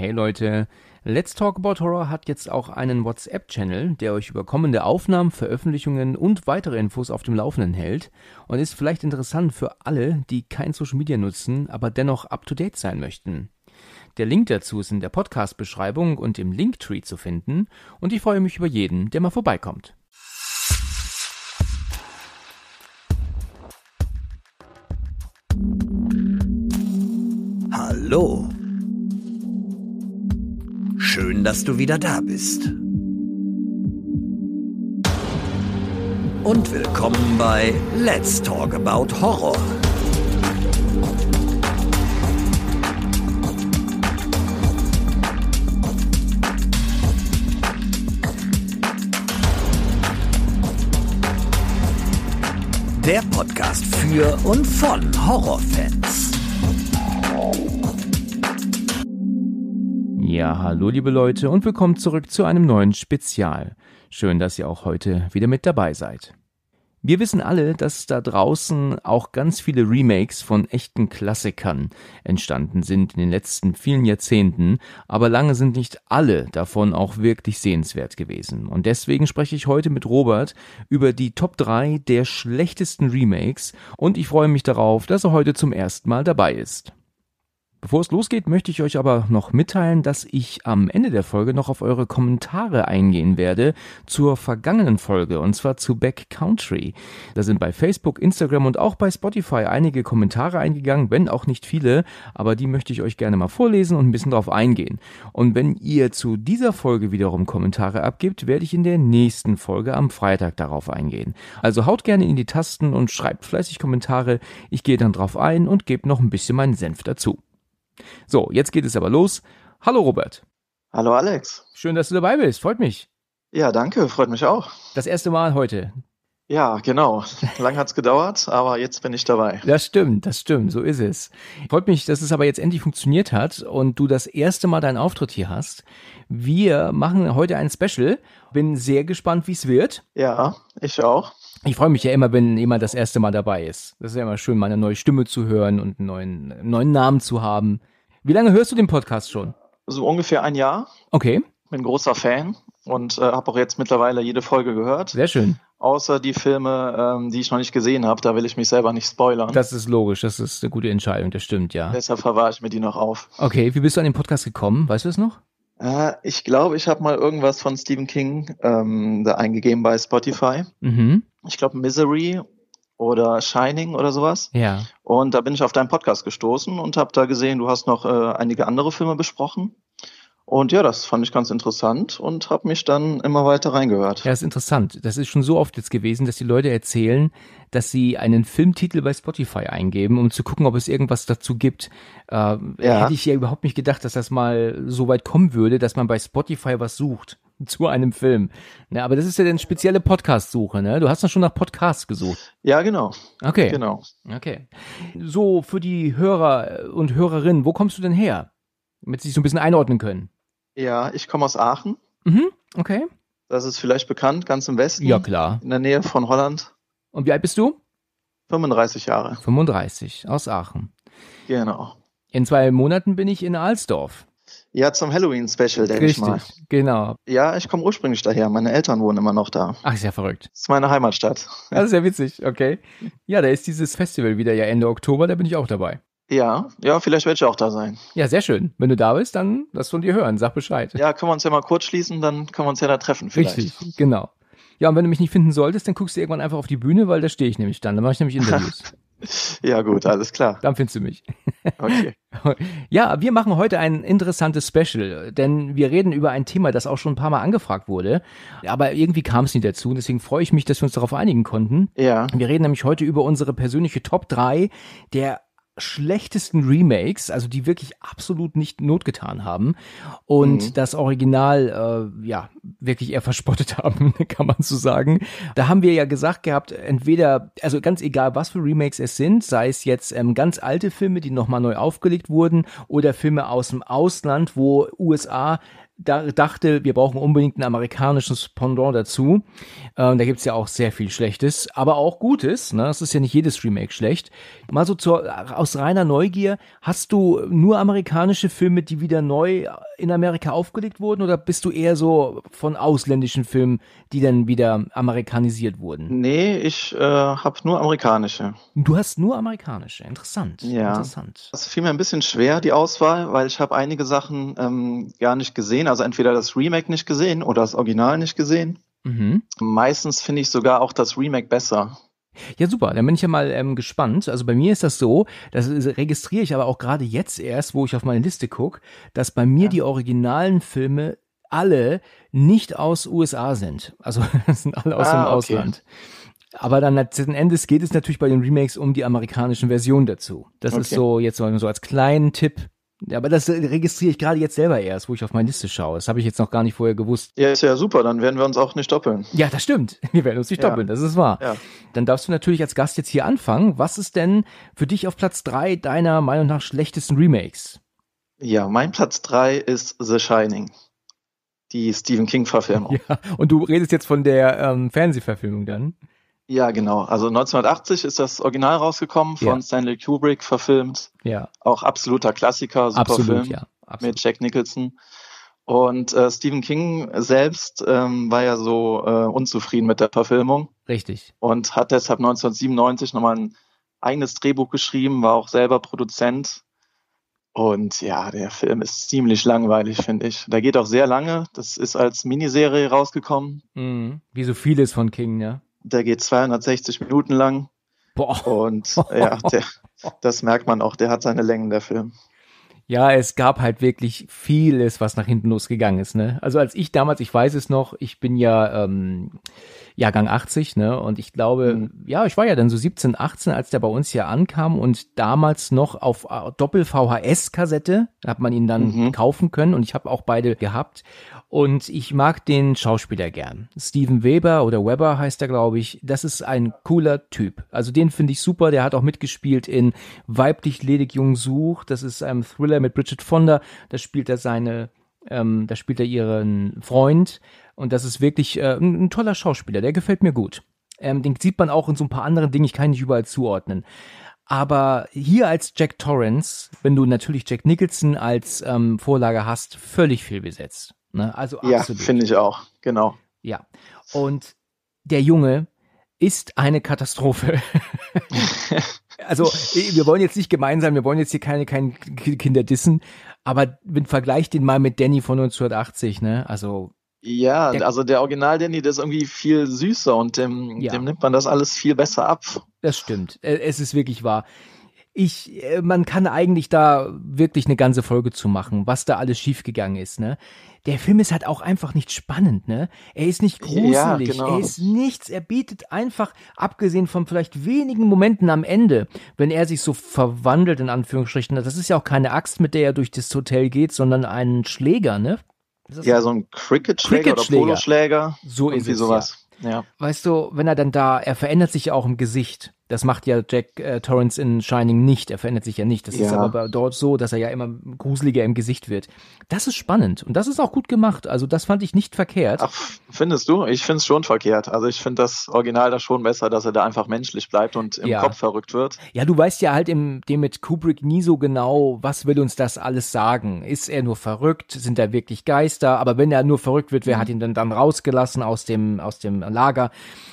Hey Leute, Let's Talk About Horror hat jetzt auch einen WhatsApp-Channel, der euch über kommende Aufnahmen, Veröffentlichungen und weitere Infos auf dem Laufenden hält und ist vielleicht interessant für alle, die kein Social Media nutzen, aber dennoch up-to-date sein möchten. Der Link dazu ist in der Podcast-Beschreibung und im Linktree zu finden und ich freue mich über jeden, der mal vorbeikommt. Hallo Schön, dass du wieder da bist. Und willkommen bei Let's Talk About Horror. Der Podcast für und von Horrorfans. Ja, hallo liebe Leute und willkommen zurück zu einem neuen Spezial. Schön, dass ihr auch heute wieder mit dabei seid. Wir wissen alle, dass da draußen auch ganz viele Remakes von echten Klassikern entstanden sind in den letzten vielen Jahrzehnten, aber lange sind nicht alle davon auch wirklich sehenswert gewesen. Und deswegen spreche ich heute mit Robert über die Top 3 der schlechtesten Remakes und ich freue mich darauf, dass er heute zum ersten Mal dabei ist. Bevor es losgeht, möchte ich euch aber noch mitteilen, dass ich am Ende der Folge noch auf eure Kommentare eingehen werde zur vergangenen Folge und zwar zu Backcountry. Da sind bei Facebook, Instagram und auch bei Spotify einige Kommentare eingegangen, wenn auch nicht viele, aber die möchte ich euch gerne mal vorlesen und ein bisschen drauf eingehen. Und wenn ihr zu dieser Folge wiederum Kommentare abgibt, werde ich in der nächsten Folge am Freitag darauf eingehen. Also haut gerne in die Tasten und schreibt fleißig Kommentare. Ich gehe dann drauf ein und gebe noch ein bisschen meinen Senf dazu. So, jetzt geht es aber los. Hallo Robert. Hallo Alex. Schön, dass du dabei bist. Freut mich. Ja, danke. Freut mich auch. Das erste Mal heute. Ja, genau. Lang hat es gedauert, aber jetzt bin ich dabei. Das stimmt, das stimmt, so ist es. Freut mich, dass es aber jetzt endlich funktioniert hat und du das erste Mal deinen Auftritt hier hast. Wir machen heute ein Special. Bin sehr gespannt, wie es wird. Ja, ich auch. Ich freue mich ja immer, wenn jemand das erste Mal dabei ist. Das ist ja immer schön, meine neue Stimme zu hören und einen neuen, neuen Namen zu haben. Wie lange hörst du den Podcast schon? So ungefähr ein Jahr. Okay. Bin großer Fan und äh, habe auch jetzt mittlerweile jede Folge gehört. Sehr schön. Außer die Filme, ähm, die ich noch nicht gesehen habe, da will ich mich selber nicht spoilern. Das ist logisch, das ist eine gute Entscheidung, das stimmt, ja. Deshalb verwahre ich mir die noch auf. Okay, wie bist du an den Podcast gekommen? Weißt du es noch? Äh, ich glaube, ich habe mal irgendwas von Stephen King ähm, da eingegeben bei Spotify. Mhm. Ich glaube Misery oder Shining oder sowas. Ja. Und da bin ich auf deinen Podcast gestoßen und habe da gesehen, du hast noch äh, einige andere Filme besprochen. Und ja, das fand ich ganz interessant und habe mich dann immer weiter reingehört. Ja, ist interessant. Das ist schon so oft jetzt gewesen, dass die Leute erzählen, dass sie einen Filmtitel bei Spotify eingeben, um zu gucken, ob es irgendwas dazu gibt. Äh, ja. Hätte ich ja überhaupt nicht gedacht, dass das mal so weit kommen würde, dass man bei Spotify was sucht. zu einem Film. Ja, aber das ist ja eine spezielle Podcast-Suche, ne? Du hast ja schon nach Podcasts gesucht. Ja, genau. Okay. Genau. Okay. So, für die Hörer äh, und Hörerinnen, wo kommst du denn her? Damit sie sich so ein bisschen einordnen können. Ja, ich komme aus Aachen. Mhm, okay. Das ist vielleicht bekannt, ganz im Westen. Ja, klar. In der Nähe von Holland. Und wie alt bist du? 35 Jahre. 35, aus Aachen. Genau. In zwei Monaten bin ich in Alsdorf. Ja, zum Halloween-Special, denke ich mal. genau. Ja, ich komme ursprünglich daher. Meine Eltern wohnen immer noch da. Ach, ist ja verrückt. Das ist meine Heimatstadt. Das ist ja witzig, okay. Ja, da ist dieses Festival wieder ja Ende Oktober, da bin ich auch dabei. Ja, ja, vielleicht werde ich auch da sein. Ja, sehr schön. Wenn du da bist, dann lass von dir hören, sag Bescheid. Ja, können wir uns ja mal kurz schließen, dann können wir uns ja da treffen vielleicht. Richtig, genau. Ja, und wenn du mich nicht finden solltest, dann guckst du irgendwann einfach auf die Bühne, weil da stehe ich nämlich dann. Dann mache ich nämlich Interviews. Ja, gut, alles klar. Dann findest du mich. Okay. Ja, wir machen heute ein interessantes Special, denn wir reden über ein Thema, das auch schon ein paar Mal angefragt wurde, aber irgendwie kam es nie dazu und deswegen freue ich mich, dass wir uns darauf einigen konnten. Ja. Wir reden nämlich heute über unsere persönliche Top 3 der schlechtesten Remakes, also die wirklich absolut nicht notgetan haben und mhm. das Original äh, ja wirklich eher verspottet haben, kann man so sagen. Da haben wir ja gesagt gehabt, entweder also ganz egal, was für Remakes es sind, sei es jetzt ähm, ganz alte Filme, die noch mal neu aufgelegt wurden oder Filme aus dem Ausland, wo USA dachte, wir brauchen unbedingt ein amerikanisches Pendant dazu. Ähm, da es ja auch sehr viel Schlechtes, aber auch Gutes. Ne? Es ist ja nicht jedes Remake schlecht. Mal so zur, aus reiner Neugier, hast du nur amerikanische Filme, die wieder neu in Amerika aufgelegt wurden oder bist du eher so von ausländischen Filmen, die dann wieder amerikanisiert wurden? Nee, ich äh, habe nur amerikanische. Du hast nur amerikanische, interessant. Ja. Interessant. Das fiel mir ein bisschen schwer, die Auswahl, weil ich habe einige Sachen ähm, gar nicht gesehen also entweder das Remake nicht gesehen oder das Original nicht gesehen. Mhm. Meistens finde ich sogar auch das Remake besser. Ja, super, dann bin ich ja mal ähm, gespannt. Also bei mir ist das so, das registriere ich aber auch gerade jetzt erst, wo ich auf meine Liste gucke, dass bei mir ja. die originalen Filme alle nicht aus USA sind. Also das sind alle aus ah, dem okay. Ausland. Aber dann letzten Endes geht es natürlich bei den Remakes um die amerikanischen Versionen dazu. Das okay. ist so jetzt so als kleinen Tipp ja, aber das registriere ich gerade jetzt selber erst, wo ich auf meine Liste schaue. Das habe ich jetzt noch gar nicht vorher gewusst. Ja, ist ja super, dann werden wir uns auch nicht doppeln. Ja, das stimmt. Wir werden uns nicht ja. doppeln, das ist wahr. Ja. Dann darfst du natürlich als Gast jetzt hier anfangen. Was ist denn für dich auf Platz 3 deiner Meinung nach schlechtesten Remakes? Ja, mein Platz 3 ist The Shining. Die Stephen King-Verfilmung. Ja, und du redest jetzt von der ähm, Fernsehverfilmung dann? Ja, genau. Also 1980 ist das Original rausgekommen, von ja. Stanley Kubrick verfilmt. Ja. Auch absoluter Klassiker, super Absolut, Film ja. Absolut. mit Jack Nicholson. Und äh, Stephen King selbst ähm, war ja so äh, unzufrieden mit der Verfilmung. Richtig. Und hat deshalb 1997 nochmal ein eigenes Drehbuch geschrieben, war auch selber Produzent. Und ja, der Film ist ziemlich langweilig, finde ich. Der geht auch sehr lange. Das ist als Miniserie rausgekommen. Mhm. Wie so vieles von King, ja der geht 260 Minuten lang. Boah. Und ja, der, das merkt man auch, der hat seine Längen, der Film. Ja, es gab halt wirklich vieles, was nach hinten losgegangen ist. Ne? Also als ich damals, ich weiß es noch, ich bin ja ähm, Jahrgang 80, ne? Und ich glaube, mhm. ja, ich war ja dann so 17, 18, als der bei uns hier ankam und damals noch auf äh, Doppel-VHS-Kassette hat man ihn dann mhm. kaufen können und ich habe auch beide gehabt. Und ich mag den Schauspieler gern. Steven Weber oder Weber heißt er, glaube ich. Das ist ein cooler Typ. Also den finde ich super. Der hat auch mitgespielt in Weiblich ledig jung sucht. Das ist ein Thriller mit Bridget Fonda. Da spielt er seine, ähm, da spielt er ihren Freund. Und das ist wirklich äh, ein, ein toller Schauspieler. Der gefällt mir gut. Ähm, den sieht man auch in so ein paar anderen Dingen. Ich kann ihn nicht überall zuordnen. Aber hier als Jack Torrance, wenn du natürlich Jack Nicholson als ähm, Vorlage hast, völlig viel besetzt. Ne? Also absolut. Ja, finde ich auch, genau. Ja. Und der Junge ist eine Katastrophe. also, wir wollen jetzt nicht gemeinsam, wir wollen jetzt hier keine, keine Kinder dissen, aber vergleicht den mal mit Danny von 1980, ne? Also, ja, der, also der Original Danny, der ist irgendwie viel süßer und dem, ja. dem, nimmt man das alles viel besser ab. Das stimmt. Es ist wirklich wahr ich, äh, man kann eigentlich da wirklich eine ganze Folge zu machen, was da alles schiefgegangen ist, ne? Der Film ist halt auch einfach nicht spannend, ne? Er ist nicht gruselig, ja, genau. er ist nichts, er bietet einfach, abgesehen von vielleicht wenigen Momenten am Ende, wenn er sich so verwandelt, in Anführungsstrichen, das ist ja auch keine Axt, mit der er durch das Hotel geht, sondern einen Schläger, ne? Ja, so ein Cricket-Schläger Cricket oder Poloschläger. So ist es. Sowas. Ja. ja. Weißt du, wenn er dann da, er verändert sich ja auch im Gesicht. Das macht ja Jack äh, Torrance in Shining nicht. Er verändert sich ja nicht. Das ja. ist aber dort so, dass er ja immer gruseliger im Gesicht wird. Das ist spannend und das ist auch gut gemacht. Also das fand ich nicht verkehrt. Ach, findest du? Ich finde es schon verkehrt. Also ich finde das Original da schon besser, dass er da einfach menschlich bleibt und im ja. Kopf verrückt wird. Ja, du weißt ja halt im, dem mit Kubrick nie so genau, was will uns das alles sagen. Ist er nur verrückt? Sind da wirklich Geister? Aber wenn er nur verrückt wird, wer mhm. hat ihn denn dann rausgelassen aus dem, aus dem Lager?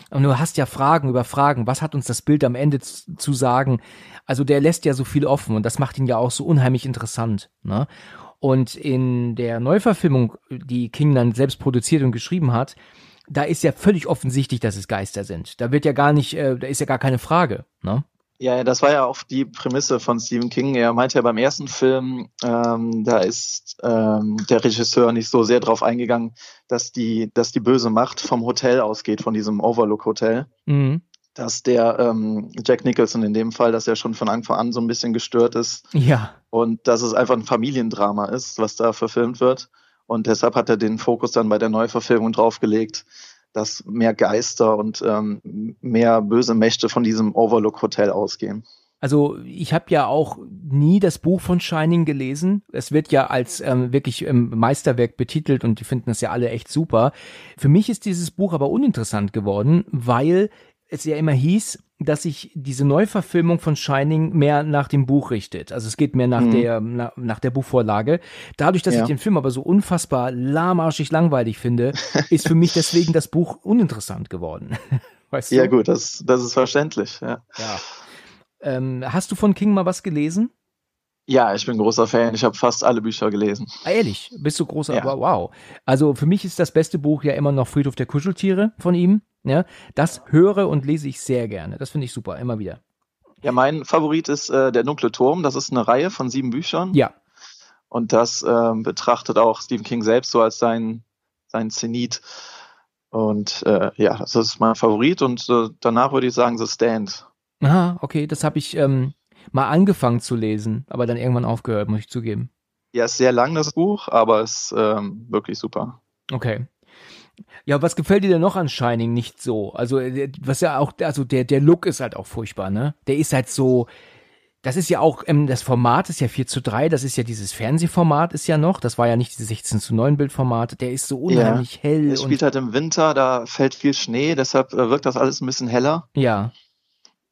Und du hast ja Fragen über Fragen. Was hat uns das Bild da am Ende zu sagen. Also der lässt ja so viel offen und das macht ihn ja auch so unheimlich interessant. Ne? Und in der Neuverfilmung, die King dann selbst produziert und geschrieben hat, da ist ja völlig offensichtlich, dass es Geister sind. Da wird ja gar nicht, äh, da ist ja gar keine Frage. Ne? Ja, das war ja auch die Prämisse von Stephen King. Er meinte ja beim ersten Film, ähm, da ist ähm, der Regisseur nicht so sehr drauf eingegangen, dass die, dass die böse Macht vom Hotel ausgeht, von diesem Overlook Hotel. Mhm dass der ähm, Jack Nicholson in dem Fall, dass er schon von Anfang an so ein bisschen gestört ist. Ja. Und dass es einfach ein Familiendrama ist, was da verfilmt wird. Und deshalb hat er den Fokus dann bei der Neuverfilmung draufgelegt, dass mehr Geister und ähm, mehr böse Mächte von diesem Overlook Hotel ausgehen. Also ich habe ja auch nie das Buch von Shining gelesen. Es wird ja als ähm, wirklich ähm, Meisterwerk betitelt und die finden das ja alle echt super. Für mich ist dieses Buch aber uninteressant geworden, weil es ja immer hieß, dass sich diese Neuverfilmung von Shining mehr nach dem Buch richtet. Also es geht mehr nach mhm. der na, nach der Buchvorlage. Dadurch, dass ja. ich den Film aber so unfassbar lahmarschig langweilig finde, ist für mich deswegen das Buch uninteressant geworden. Weißt du? Ja gut, das, das ist verständlich. Ja. ja. Ähm, hast du von King mal was gelesen? Ja, ich bin großer Fan. Ich habe fast alle Bücher gelesen. Ah, ehrlich, bist du großer? Ja. Wow. Also für mich ist das beste Buch ja immer noch Friedhof der Kuscheltiere von ihm. Ja, das höre und lese ich sehr gerne. Das finde ich super, immer wieder. Ja, mein Favorit ist äh, Der dunkle Turm. Das ist eine Reihe von sieben Büchern. Ja. Und das äh, betrachtet auch Stephen King selbst so als sein, sein Zenit. Und äh, ja, das ist mein Favorit. Und äh, danach würde ich sagen The Stand. Aha, okay. Das habe ich ähm, mal angefangen zu lesen, aber dann irgendwann aufgehört, muss ich zugeben. Ja, ist sehr lang, das Buch, aber es ist ähm, wirklich super. Okay. Ja, was gefällt dir denn noch an Shining nicht so? Also, äh, was ja auch, also der, der Look ist halt auch furchtbar, ne? Der ist halt so, das ist ja auch, ähm, das Format ist ja 4 zu 3, das ist ja dieses Fernsehformat ist ja noch, das war ja nicht dieses 16 zu 9 Bildformat, der ist so unheimlich ja. hell. Es spielt halt im Winter, da fällt viel Schnee, deshalb äh, wirkt das alles ein bisschen heller. Ja.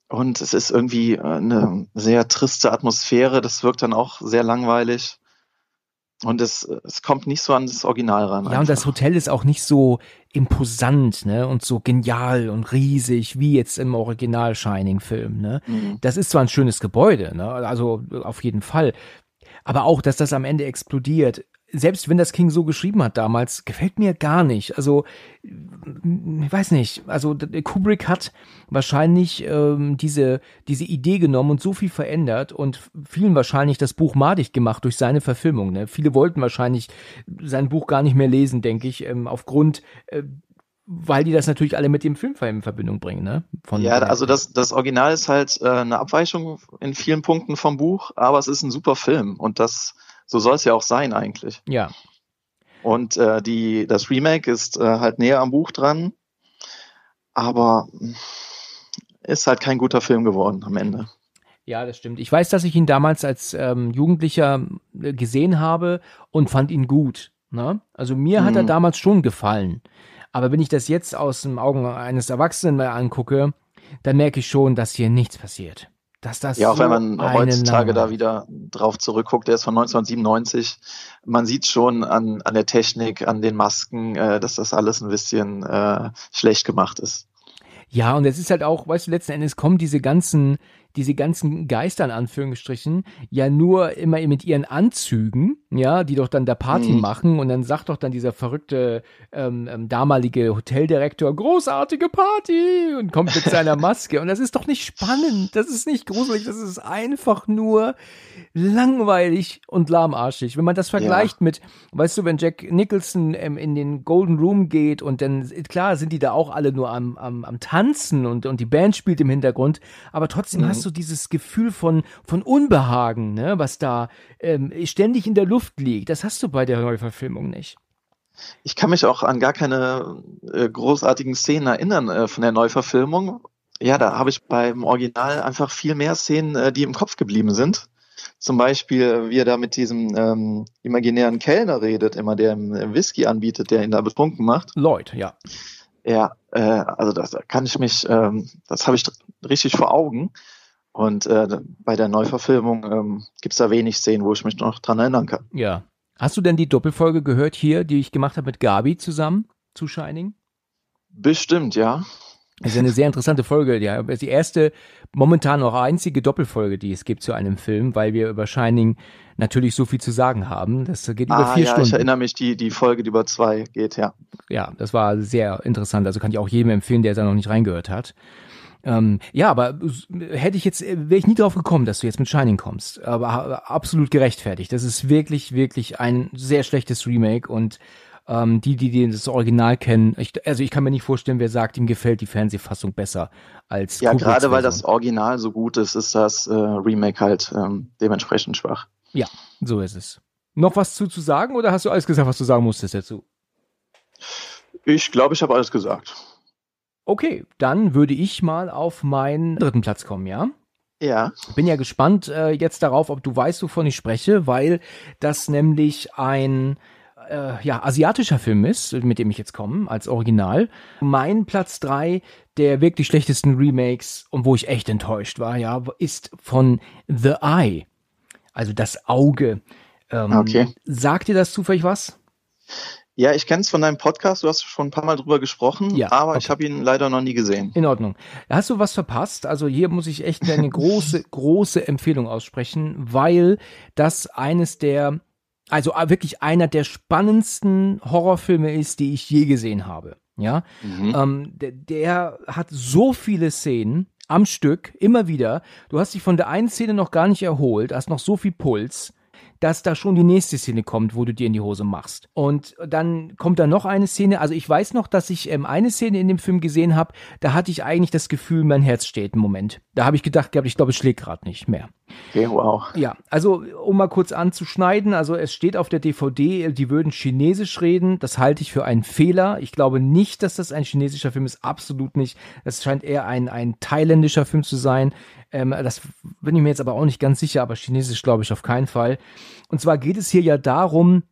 Und es ist irgendwie äh, eine sehr triste Atmosphäre, das wirkt dann auch sehr langweilig. Und es, es kommt nicht so an das Original ran. Ja, einfach. und das Hotel ist auch nicht so imposant, ne, und so genial und riesig, wie jetzt im Original Shining-Film, ne. Mhm. Das ist zwar ein schönes Gebäude, ne, also auf jeden Fall. Aber auch, dass das am Ende explodiert, selbst wenn das King so geschrieben hat damals, gefällt mir gar nicht. Also, ich weiß nicht. Also, Kubrick hat wahrscheinlich ähm, diese, diese Idee genommen und so viel verändert und vielen wahrscheinlich das Buch madig gemacht durch seine Verfilmung. Ne? Viele wollten wahrscheinlich sein Buch gar nicht mehr lesen, denke ich, ähm, aufgrund äh, weil die das natürlich alle mit dem Film in Verbindung bringen, ne? Von ja, also das, das Original ist halt äh, eine Abweichung in vielen Punkten vom Buch, aber es ist ein super Film und das so soll es ja auch sein eigentlich. Ja. Und äh, die, das Remake ist äh, halt näher am Buch dran, aber hm, ist halt kein guter Film geworden am Ende. Ja, das stimmt. Ich weiß, dass ich ihn damals als ähm, Jugendlicher äh, gesehen habe und fand ihn gut. Ne? Also mir mhm. hat er mhm. damals schon gefallen. Aber wenn ich das jetzt aus den Augen eines Erwachsenen mal angucke, dann merke ich schon, dass hier nichts passiert dass das ja auch so wenn man heutzutage da wieder drauf zurückguckt, der ist von 1997. Man sieht schon an, an der Technik, an den Masken, äh, dass das alles ein bisschen äh, schlecht gemacht ist. Ja, und es ist halt auch, weißt du, letzten Endes kommen diese ganzen diese ganzen Geister in Anführungsstrichen ja nur immer mit ihren Anzügen, ja, die doch dann der Party mhm. machen und dann sagt doch dann dieser verrückte ähm, ähm damalige Hoteldirektor, großartige Party und kommt mit seiner Maske und das ist doch nicht spannend, das ist nicht gruselig, das ist einfach nur langweilig und lahmarschig. Wenn man das vergleicht ja. mit, weißt du, wenn Jack Nicholson ähm, in den Golden Room geht und dann, klar, sind die da auch alle nur am, am, am Tanzen und, und die Band spielt im Hintergrund, aber trotzdem mhm. hast so dieses Gefühl von, von Unbehagen, ne, was da ähm, ständig in der Luft liegt. Das hast du bei der Neuverfilmung nicht. Ich kann mich auch an gar keine äh, großartigen Szenen erinnern äh, von der Neuverfilmung. Ja, da habe ich beim Original einfach viel mehr Szenen, äh, die im Kopf geblieben sind. Zum Beispiel, äh, wie er da mit diesem ähm, imaginären Kellner redet, immer der ihm äh, Whisky anbietet, der ihn da betrunken macht. Lloyd, ja. Ja, äh, also das kann ich mich, ähm, das habe ich richtig vor Augen. Und äh, bei der Neuverfilmung ähm, gibt es da wenig Szenen, wo ich mich noch dran erinnern kann. Ja. Hast du denn die Doppelfolge gehört hier, die ich gemacht habe mit Gabi zusammen zu Shining? Bestimmt, ja. Das ist eine sehr interessante Folge, ja. Die erste, momentan auch einzige Doppelfolge, die es gibt zu einem Film, weil wir über Shining natürlich so viel zu sagen haben. Das geht ah, über vier ja, Stunden. Ich erinnere mich, die, die Folge, die über zwei geht, ja. Ja, das war sehr interessant. Also kann ich auch jedem empfehlen, der da noch nicht reingehört hat. Ähm, ja, aber äh, hätte ich jetzt, äh, wäre ich nie drauf gekommen, dass du jetzt mit Shining kommst. Aber absolut gerechtfertigt. Das ist wirklich, wirklich ein sehr schlechtes Remake und ähm, die, die, die das Original kennen, ich, also ich kann mir nicht vorstellen, wer sagt, ihm gefällt die Fernsehfassung besser als Ja, gerade weil das Original so gut ist, ist das äh, Remake halt ähm, dementsprechend schwach. Ja, so ist es. Noch was zu, zu sagen oder hast du alles gesagt, was du sagen musstest dazu? Ich glaube, ich habe alles gesagt. Okay, dann würde ich mal auf meinen dritten Platz kommen, ja? Ja. Bin ja gespannt äh, jetzt darauf, ob du weißt, wovon ich spreche, weil das nämlich ein äh, ja, asiatischer Film ist, mit dem ich jetzt komme, als Original. Mein Platz drei der wirklich schlechtesten Remakes und wo ich echt enttäuscht war, ja, ist von The Eye. Also das Auge. Ähm, okay. Sagt dir das zufällig was? Ja, ich kenne es von deinem Podcast, du hast schon ein paar Mal drüber gesprochen, ja, aber okay. ich habe ihn leider noch nie gesehen. In Ordnung. Hast du was verpasst? Also hier muss ich echt eine große, große Empfehlung aussprechen, weil das eines der, also wirklich einer der spannendsten Horrorfilme ist, die ich je gesehen habe. Ja, mhm. ähm, der, der hat so viele Szenen am Stück, immer wieder. Du hast dich von der einen Szene noch gar nicht erholt, hast noch so viel Puls dass da schon die nächste Szene kommt, wo du dir in die Hose machst. Und dann kommt da noch eine Szene. Also ich weiß noch, dass ich ähm, eine Szene in dem Film gesehen habe, da hatte ich eigentlich das Gefühl, mein Herz steht im Moment. Da habe ich gedacht ich glaube, es schlägt gerade nicht mehr. Okay, wow. Ja, also um mal kurz anzuschneiden, also es steht auf der DVD, die würden Chinesisch reden. Das halte ich für einen Fehler. Ich glaube nicht, dass das ein chinesischer Film ist, absolut nicht. Das scheint eher ein, ein thailändischer Film zu sein. Ähm, das bin ich mir jetzt aber auch nicht ganz sicher, aber Chinesisch glaube ich auf keinen Fall. Und zwar geht es hier ja darum,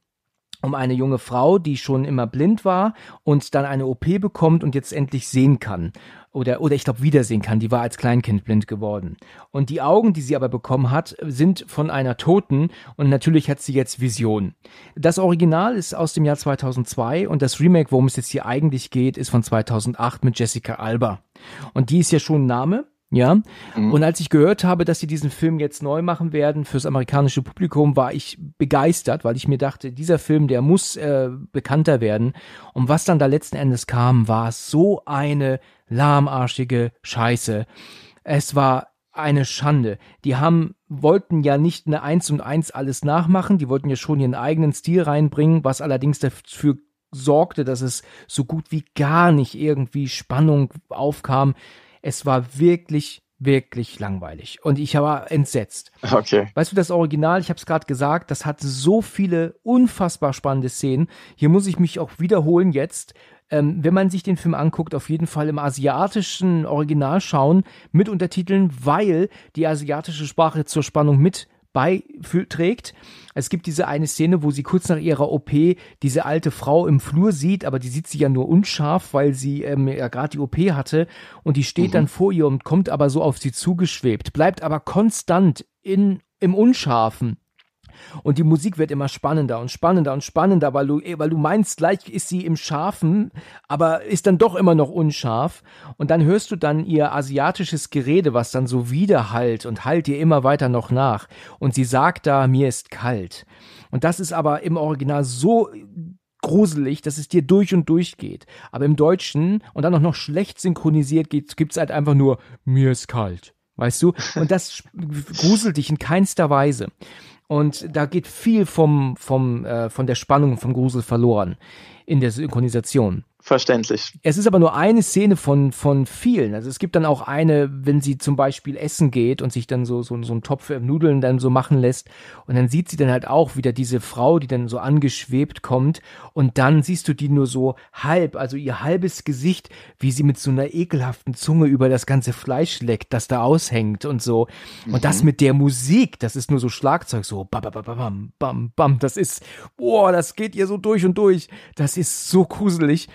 um eine junge Frau, die schon immer blind war und dann eine OP bekommt und jetzt endlich sehen kann. Oder, oder ich glaube, wiedersehen kann. Die war als Kleinkind blind geworden. Und die Augen, die sie aber bekommen hat, sind von einer Toten und natürlich hat sie jetzt Vision. Das Original ist aus dem Jahr 2002 und das Remake, worum es jetzt hier eigentlich geht, ist von 2008 mit Jessica Alba. Und die ist ja schon ein Name. Ja. Mhm. Und als ich gehört habe, dass sie diesen Film jetzt neu machen werden fürs amerikanische Publikum, war ich begeistert, weil ich mir dachte, dieser Film, der muss äh, bekannter werden. Und was dann da letzten Endes kam, war so eine lahmarschige Scheiße. Es war eine Schande. Die haben, wollten ja nicht eine Eins und Eins alles nachmachen. Die wollten ja schon ihren eigenen Stil reinbringen, was allerdings dafür sorgte, dass es so gut wie gar nicht irgendwie Spannung aufkam. Es war wirklich, wirklich langweilig. Und ich war entsetzt. Okay. Weißt du, das Original, ich habe es gerade gesagt, das hat so viele unfassbar spannende Szenen. Hier muss ich mich auch wiederholen jetzt. Ähm, wenn man sich den Film anguckt, auf jeden Fall im asiatischen Original schauen mit Untertiteln, weil die asiatische Sprache zur Spannung mit bei, Es gibt diese eine Szene, wo sie kurz nach ihrer OP diese alte Frau im Flur sieht, aber die sieht sie ja nur unscharf, weil sie ähm, ja gerade die OP hatte und die steht mhm. dann vor ihr und kommt aber so auf sie zugeschwebt, bleibt aber konstant in, im Unscharfen. Und die Musik wird immer spannender und spannender und spannender, weil du, weil du meinst, gleich ist sie im Scharfen, aber ist dann doch immer noch unscharf. Und dann hörst du dann ihr asiatisches Gerede, was dann so widerhallt und hallt dir immer weiter noch nach. Und sie sagt da, mir ist kalt. Und das ist aber im Original so gruselig, dass es dir durch und durch geht. Aber im Deutschen und dann auch noch schlecht synchronisiert gibt es halt einfach nur, mir ist kalt. Weißt du? Und das gruselt dich in keinster Weise. Und da geht viel vom, vom, äh, von der Spannung, vom Grusel verloren in der Synchronisation verständlich. Es ist aber nur eine Szene von, von vielen. Also es gibt dann auch eine, wenn sie zum Beispiel essen geht und sich dann so, so, so einen Topf Nudeln dann so machen lässt. Und dann sieht sie dann halt auch wieder diese Frau, die dann so angeschwebt kommt. Und dann siehst du die nur so halb, also ihr halbes Gesicht, wie sie mit so einer ekelhaften Zunge über das ganze Fleisch leckt, das da aushängt und so. Mhm. Und das mhm. mit der Musik, das ist nur so Schlagzeug, so bam, bam, bam, bam, bam. Das ist, boah, das geht ihr so durch und durch. Das ist so gruselig.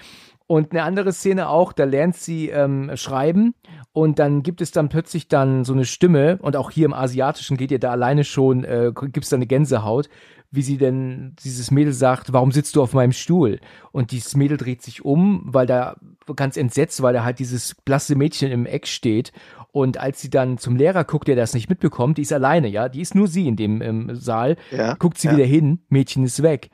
Und eine andere Szene auch, da lernt sie ähm, schreiben und dann gibt es dann plötzlich dann so eine Stimme und auch hier im Asiatischen geht ihr da alleine schon, äh, gibt es da eine Gänsehaut, wie sie denn dieses Mädel sagt, warum sitzt du auf meinem Stuhl? Und dieses Mädel dreht sich um, weil da ganz entsetzt, weil da halt dieses blasse Mädchen im Eck steht und als sie dann zum Lehrer guckt, der das nicht mitbekommt, die ist alleine, ja, die ist nur sie in dem ähm, Saal, ja, guckt sie ja. wieder hin, Mädchen ist weg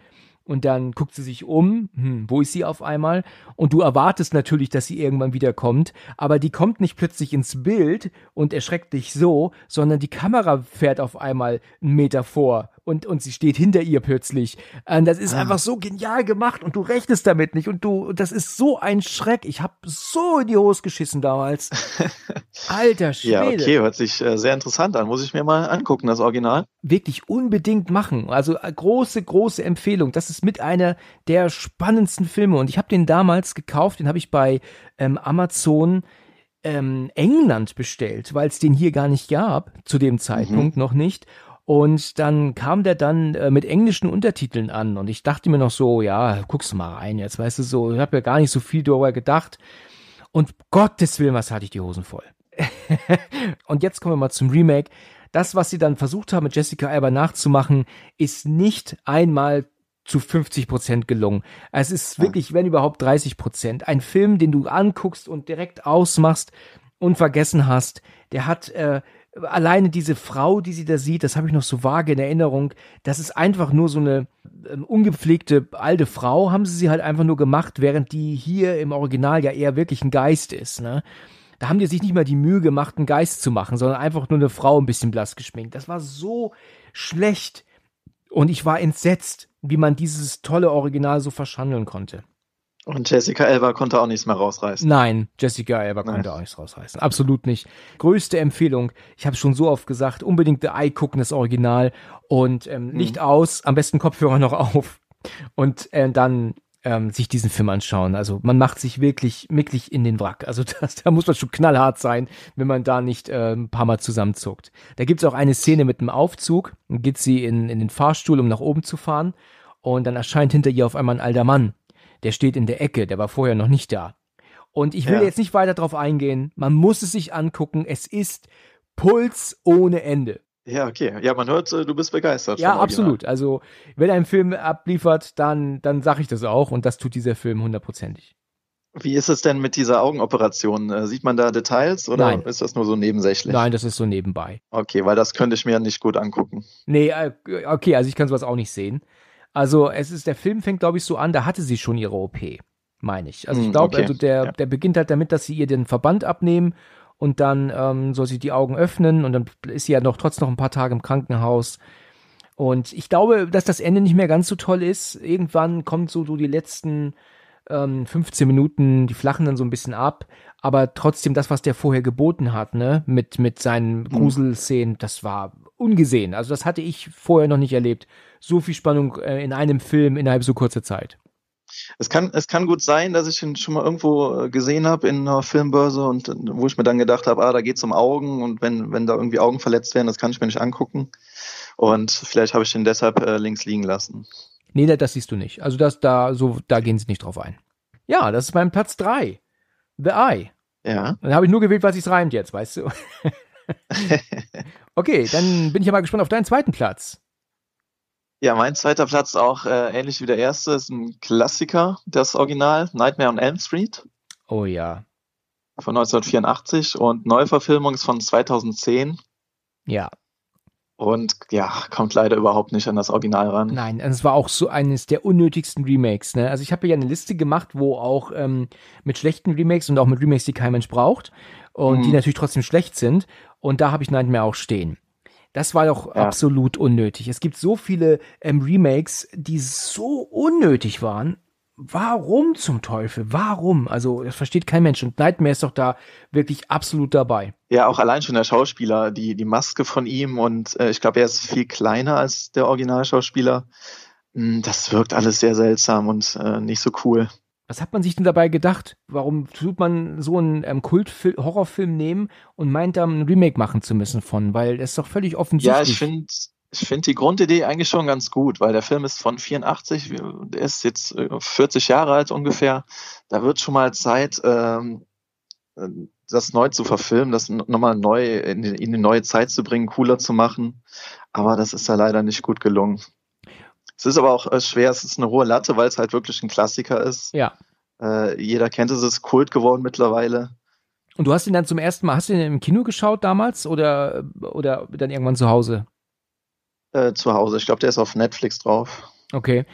und dann guckt sie sich um, hm, wo ist sie auf einmal? Und du erwartest natürlich, dass sie irgendwann wiederkommt, aber die kommt nicht plötzlich ins Bild und erschreckt dich so, sondern die Kamera fährt auf einmal einen Meter vor und, und sie steht hinter ihr plötzlich. Und äh, das ist ah. einfach so genial gemacht und du rechnest damit nicht und du, das ist so ein Schreck. Ich habe so in die Hose geschissen damals. Alter Schwede. Ja, okay, hört sich äh, sehr interessant an. Muss ich mir mal angucken, das Original. Wirklich unbedingt machen. Also äh, große, große Empfehlung. Das ist mit einer der spannendsten Filme und ich habe den damals gekauft. Den habe ich bei ähm, Amazon ähm, England bestellt, weil es den hier gar nicht gab, zu dem mhm. Zeitpunkt mhm. noch nicht. Und dann kam der dann äh, mit englischen Untertiteln an und ich dachte mir noch so, ja, guckst du mal rein, jetzt weißt du so, ich habe ja gar nicht so viel darüber gedacht. Und Gottes Willen, was hatte ich die Hosen voll. und jetzt kommen wir mal zum Remake. Das, was sie dann versucht haben, mit Jessica Alba nachzumachen, ist nicht einmal zu 50 Prozent gelungen. Es ist wirklich, wenn überhaupt, 30 Prozent. Ein Film, den du anguckst und direkt ausmachst und vergessen hast, der hat äh, alleine diese Frau, die sie da sieht, das habe ich noch so vage in Erinnerung, das ist einfach nur so eine ähm, ungepflegte alte Frau, haben sie sie halt einfach nur gemacht, während die hier im Original ja eher wirklich ein Geist ist, ne? Da haben die sich nicht mal die Mühe gemacht, einen Geist zu machen, sondern einfach nur eine Frau ein bisschen blass geschminkt. Das war so schlecht und ich war entsetzt, wie man dieses tolle Original so verschandeln konnte. Und Jessica Elba konnte auch nichts mehr rausreißen. Nein, Jessica Elba Nein. konnte auch nichts rausreißen. Absolut nicht. Größte Empfehlung. Ich habe schon so oft gesagt, unbedingt The Eye gucken, das Original. Und ähm, mhm. aus, am besten Kopfhörer noch auf. Und äh, dann ähm, sich diesen Film anschauen. Also man macht sich wirklich, wirklich in den Wrack. Also das, da muss man schon knallhart sein, wenn man da nicht äh, ein paar Mal zusammenzuckt. Da gibt's auch eine Szene mit einem Aufzug. Dann geht sie in, in den Fahrstuhl, um nach oben zu fahren. Und dann erscheint hinter ihr auf einmal ein alter Mann der steht in der Ecke, der war vorher noch nicht da. Und ich will ja. jetzt nicht weiter darauf eingehen. Man muss es sich angucken. Es ist Puls ohne Ende. Ja, okay. Ja, man hört, äh, du bist begeistert. Ja, absolut. Also, wenn ein Film abliefert, dann, dann sage ich das auch und das tut dieser Film hundertprozentig. Wie ist es denn mit dieser Augenoperation? Äh, sieht man da Details oder Nein. ist das nur so nebensächlich? Nein, das ist so nebenbei. Okay, weil das könnte ich mir nicht gut angucken. Nee, äh, okay, also ich kann sowas auch nicht sehen. Also es ist, der Film fängt, glaube ich, so an, da hatte sie schon ihre OP, meine ich. Also ich hm, glaube, okay. also der, ja. der beginnt halt damit, dass sie ihr den Verband abnehmen und dann ähm, soll sie die Augen öffnen und dann ist sie ja noch trotz noch ein paar Tage im Krankenhaus. Und ich glaube, dass das Ende nicht mehr ganz so toll ist. Irgendwann kommt so, so die letzten ähm, 15 Minuten, die flachen dann so ein bisschen ab, aber trotzdem das, was der vorher geboten hat, ne, mit, mit seinen hm. Gruselszenen, das war ungesehen. Also das hatte ich vorher noch nicht erlebt so viel Spannung äh, in einem Film innerhalb so kurzer Zeit. Es kann, es kann gut sein, dass ich ihn schon mal irgendwo äh, gesehen habe in einer Filmbörse und äh, wo ich mir dann gedacht habe, ah, da geht es um Augen und wenn, wenn da irgendwie Augen verletzt werden, das kann ich mir nicht angucken. Und vielleicht habe ich den deshalb äh, links liegen lassen. Nee, das siehst du nicht. Also das, da, so, da gehen sie nicht drauf ein. Ja, das ist mein Platz 3. The Eye. Ja. Dann habe ich nur gewählt, was sich reimt jetzt, weißt du. okay, dann bin ich ja mal gespannt auf deinen zweiten Platz. Ja, mein zweiter Platz auch äh, ähnlich wie der erste ist ein Klassiker, das Original, Nightmare on Elm Street. Oh ja. Von 1984 und Neuverfilmung ist von 2010. Ja. Und ja, kommt leider überhaupt nicht an das Original ran. Nein, also es war auch so eines der unnötigsten Remakes. Ne? Also ich habe ja eine Liste gemacht, wo auch ähm, mit schlechten Remakes und auch mit Remakes, die kein Mensch braucht und mhm. die natürlich trotzdem schlecht sind. Und da habe ich Nightmare auch stehen. Das war doch ja. absolut unnötig. Es gibt so viele ähm, Remakes, die so unnötig waren. Warum zum Teufel? Warum? Also, das versteht kein Mensch. Und Nightmare ist doch da wirklich absolut dabei. Ja, auch allein schon der Schauspieler, die, die Maske von ihm und äh, ich glaube, er ist viel kleiner als der Originalschauspieler. Hm, das wirkt alles sehr seltsam und äh, nicht so cool. Was hat man sich denn dabei gedacht? Warum tut man so einen ähm, Kult-Horrorfilm nehmen und meint da ein Remake machen zu müssen von? Weil das ist doch völlig offensichtlich. Ja, ich finde ich finde die Grundidee eigentlich schon ganz gut, weil der Film ist von 84, der ist jetzt 40 äh, Jahre alt ungefähr. Da wird schon mal Zeit, ähm, das neu zu verfilmen, das nochmal neu in, in eine neue Zeit zu bringen, cooler zu machen. Aber das ist ja leider nicht gut gelungen. Es ist aber auch äh, schwer, es ist eine hohe Latte, weil es halt wirklich ein Klassiker ist. Ja. Äh, jeder kennt es, es ist Kult geworden mittlerweile. Und du hast ihn dann zum ersten Mal, hast du ihn im Kino geschaut damals oder, oder dann irgendwann zu Hause? Äh, zu Hause. Ich glaube, der ist auf Netflix drauf. Okay.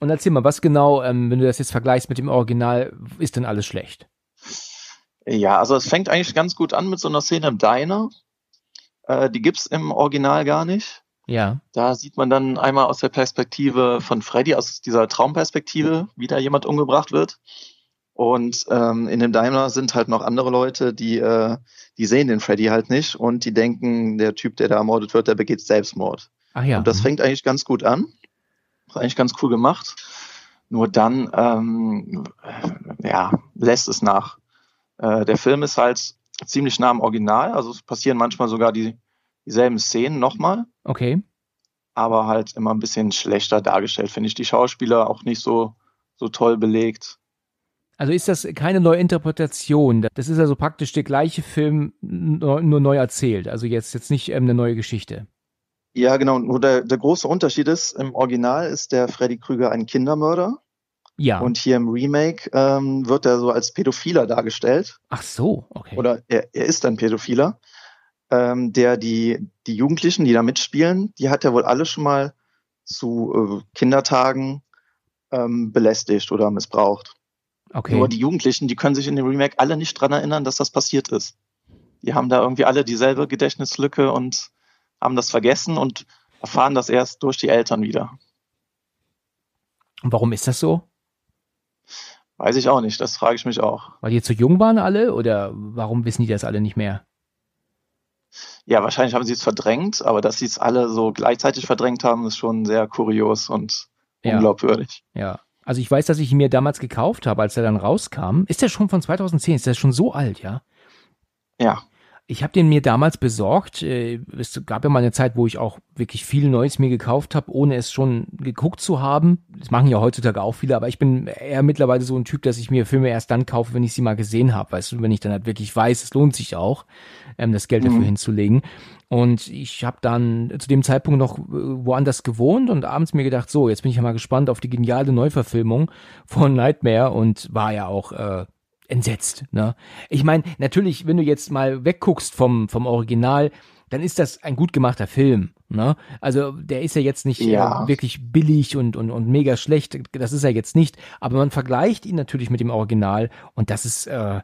Und erzähl mal, was genau, ähm, wenn du das jetzt vergleichst mit dem Original, ist denn alles schlecht? Ja, also es fängt eigentlich ganz gut an mit so einer Szene im Diner. Äh, die es im Original gar nicht. Ja. Da sieht man dann einmal aus der Perspektive von Freddy, aus dieser Traumperspektive, wie da jemand umgebracht wird. Und ähm, in dem Daimler sind halt noch andere Leute, die, äh, die sehen den Freddy halt nicht und die denken, der Typ, der da ermordet wird, der begeht Selbstmord. Ach ja. Und das mhm. fängt eigentlich ganz gut an. Ist eigentlich ganz cool gemacht. Nur dann, ähm, ja, lässt es nach. Äh, der Film ist halt ziemlich nah am Original. Also es passieren manchmal sogar die dieselben Szenen nochmal. Okay. Aber halt immer ein bisschen schlechter dargestellt, finde ich. Die Schauspieler auch nicht so, so toll belegt. Also ist das keine Neuinterpretation. Das ist also praktisch der gleiche Film, nur, nur neu erzählt. Also jetzt, jetzt nicht ähm, eine neue Geschichte. Ja, genau. Nur der, der große Unterschied ist, im Original ist der Freddy Krüger ein Kindermörder. Ja. Und hier im Remake ähm, wird er so als Pädophiler dargestellt. Ach so, okay. Oder er, er ist ein Pädophiler ähm, der die, die Jugendlichen, die da mitspielen, die hat ja wohl alle schon mal zu äh, Kindertagen ähm, belästigt oder missbraucht. Okay. Nur die Jugendlichen, die können sich in dem Remake alle nicht dran erinnern, dass das passiert ist. Die haben da irgendwie alle dieselbe Gedächtnislücke und haben das vergessen und erfahren das erst durch die Eltern wieder. Und warum ist das so? Weiß ich auch nicht, das frage ich mich auch. Weil die zu jung waren alle oder warum wissen die das alle nicht mehr? Ja, wahrscheinlich haben sie es verdrängt, aber dass sie es alle so gleichzeitig verdrängt haben, ist schon sehr kurios und ja. unglaubwürdig. Ja. Also ich weiß, dass ich ihn mir damals gekauft habe, als er dann rauskam. Ist der schon von 2010? Ist der schon so alt, ja? Ja. Ich habe den mir damals besorgt. Äh, es gab ja mal eine Zeit, wo ich auch wirklich viel Neues mir gekauft habe, ohne es schon geguckt zu haben. Das machen ja heutzutage auch viele, aber ich bin eher mittlerweile so ein Typ, dass ich mir Filme erst dann kaufe, wenn ich sie mal gesehen habe. Weißt du, wenn ich dann halt wirklich weiß, es lohnt sich auch, ähm, das Geld dafür mhm. hinzulegen. Und ich habe dann zu dem Zeitpunkt noch äh, woanders gewohnt und abends mir gedacht, so, jetzt bin ich ja mal gespannt auf die geniale Neuverfilmung von Nightmare und war ja auch äh, entsetzt. Ne? Ich meine, natürlich, wenn du jetzt mal wegguckst vom, vom Original, dann ist das ein gut gemachter Film. Ne? Also der ist ja jetzt nicht äh, ja. wirklich billig und, und, und mega schlecht, das ist er jetzt nicht, aber man vergleicht ihn natürlich mit dem Original und das ist äh,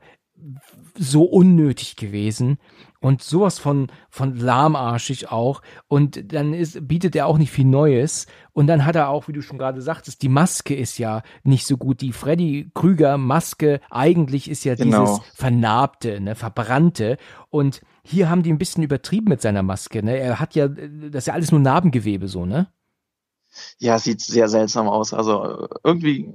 so unnötig gewesen und sowas von von lahmarschig auch und dann ist bietet er auch nicht viel Neues und dann hat er auch wie du schon gerade sagtest die Maske ist ja nicht so gut die Freddy Krüger Maske eigentlich ist ja genau. dieses vernarbte ne verbrannte und hier haben die ein bisschen übertrieben mit seiner Maske ne er hat ja das ist ja alles nur Narbengewebe so ne ja, sieht sehr seltsam aus. Also äh, irgendwie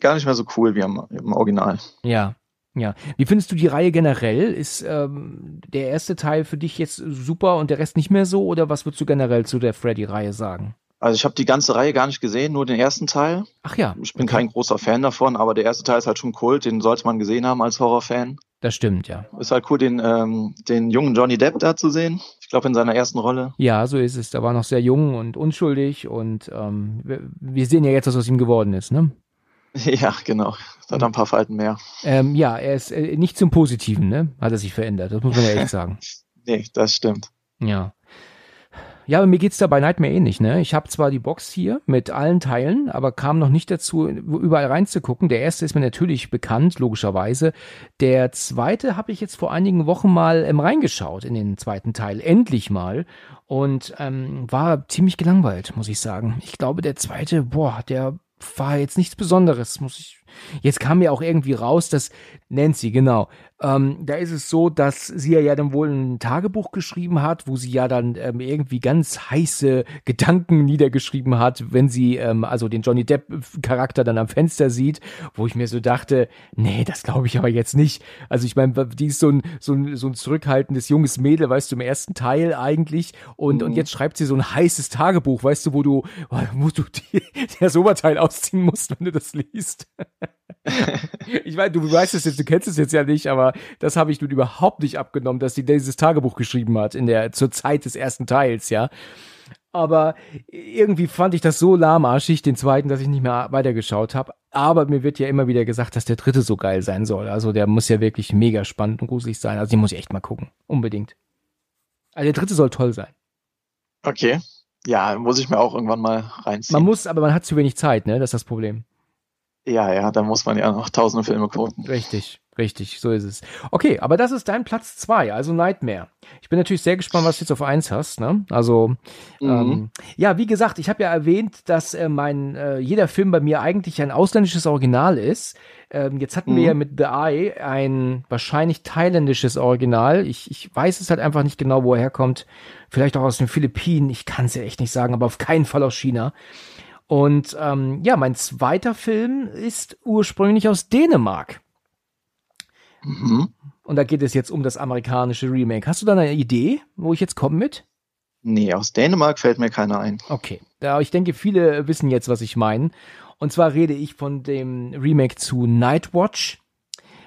gar nicht mehr so cool wie im, im Original. Ja, ja, wie findest du die Reihe generell? Ist ähm, der erste Teil für dich jetzt super und der Rest nicht mehr so? Oder was würdest du generell zu der Freddy-Reihe sagen? Also ich habe die ganze Reihe gar nicht gesehen, nur den ersten Teil. Ach ja. Ich bin okay. kein großer Fan davon, aber der erste Teil ist halt schon cool. den sollte man gesehen haben als Horrorfan. Das stimmt, ja. Ist halt cool, den, ähm, den jungen Johnny Depp da zu sehen. Ich glaube, in seiner ersten Rolle. Ja, so ist es. Da war noch sehr jung und unschuldig und ähm, wir sehen ja jetzt, was aus ihm geworden ist, ne? Ja, genau. Da hat er ein paar Falten mehr. Ähm, ja, er ist äh, nicht zum Positiven, ne? Hat er sich verändert. Das muss man ja echt sagen. nee, das stimmt. Ja. Ja, aber mir geht's da bei Nightmare ähnlich, eh ne? Ich habe zwar die Box hier mit allen Teilen, aber kam noch nicht dazu, überall reinzugucken. Der erste ist mir natürlich bekannt, logischerweise. Der zweite habe ich jetzt vor einigen Wochen mal ähm, reingeschaut in den zweiten Teil, endlich mal. Und ähm, war ziemlich gelangweilt, muss ich sagen. Ich glaube, der zweite, boah, der war jetzt nichts Besonderes, muss ich Jetzt kam ja auch irgendwie raus, dass Nancy, genau, ähm, da ist es so, dass sie ja, dann wohl ein Tagebuch geschrieben hat, wo sie ja dann ähm, irgendwie ganz heiße Gedanken niedergeschrieben hat, wenn sie ähm, also den Johnny Depp-Charakter dann am Fenster sieht, wo ich mir so dachte, nee, das glaube ich aber jetzt nicht. Also ich meine, die ist so ein, so, ein, so ein zurückhaltendes junges Mädel, weißt du, im ersten Teil eigentlich und, mhm. und jetzt schreibt sie so ein heißes Tagebuch, weißt du, wo du, wo du die, das Oberteil ausziehen musst, wenn du das liest. ich meine, du weißt es jetzt, du kennst es jetzt ja nicht, aber das habe ich nun überhaupt nicht abgenommen, dass sie dieses Tagebuch geschrieben hat in der zur Zeit des ersten Teils, ja. Aber irgendwie fand ich das so lahmarschig, den zweiten, dass ich nicht mehr weitergeschaut habe. Aber mir wird ja immer wieder gesagt, dass der dritte so geil sein soll. Also der muss ja wirklich mega spannend und gruselig sein. Also den muss ich echt mal gucken. Unbedingt. Also der dritte soll toll sein. Okay. Ja, muss ich mir auch irgendwann mal reinziehen. Man muss, aber man hat zu wenig Zeit, ne? Das ist das Problem. Ja, ja, da muss man ja noch tausende Filme quoten. Richtig, richtig, so ist es. Okay, aber das ist dein Platz zwei, also Nightmare. Ich bin natürlich sehr gespannt, was du jetzt auf eins hast. Ne? Also, mhm. ähm, ja, wie gesagt, ich habe ja erwähnt, dass äh, mein äh, jeder Film bei mir eigentlich ein ausländisches Original ist. Ähm, jetzt hatten mhm. wir ja mit The Eye ein wahrscheinlich thailändisches Original. Ich, ich weiß es halt einfach nicht genau, wo er herkommt. Vielleicht auch aus den Philippinen, ich kann es ja echt nicht sagen, aber auf keinen Fall aus China. Und ähm, ja, mein zweiter Film ist ursprünglich aus Dänemark. Mhm. Und da geht es jetzt um das amerikanische Remake. Hast du da eine Idee, wo ich jetzt komme mit? Nee, aus Dänemark fällt mir keiner ein. Okay, aber ich denke, viele wissen jetzt, was ich meine. Und zwar rede ich von dem Remake zu Nightwatch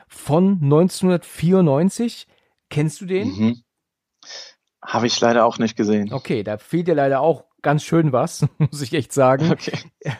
von 1994. Kennst du den? Mhm. Habe ich leider auch nicht gesehen. Okay, da fehlt dir leider auch ganz schön was, muss ich echt sagen. Okay. Äh,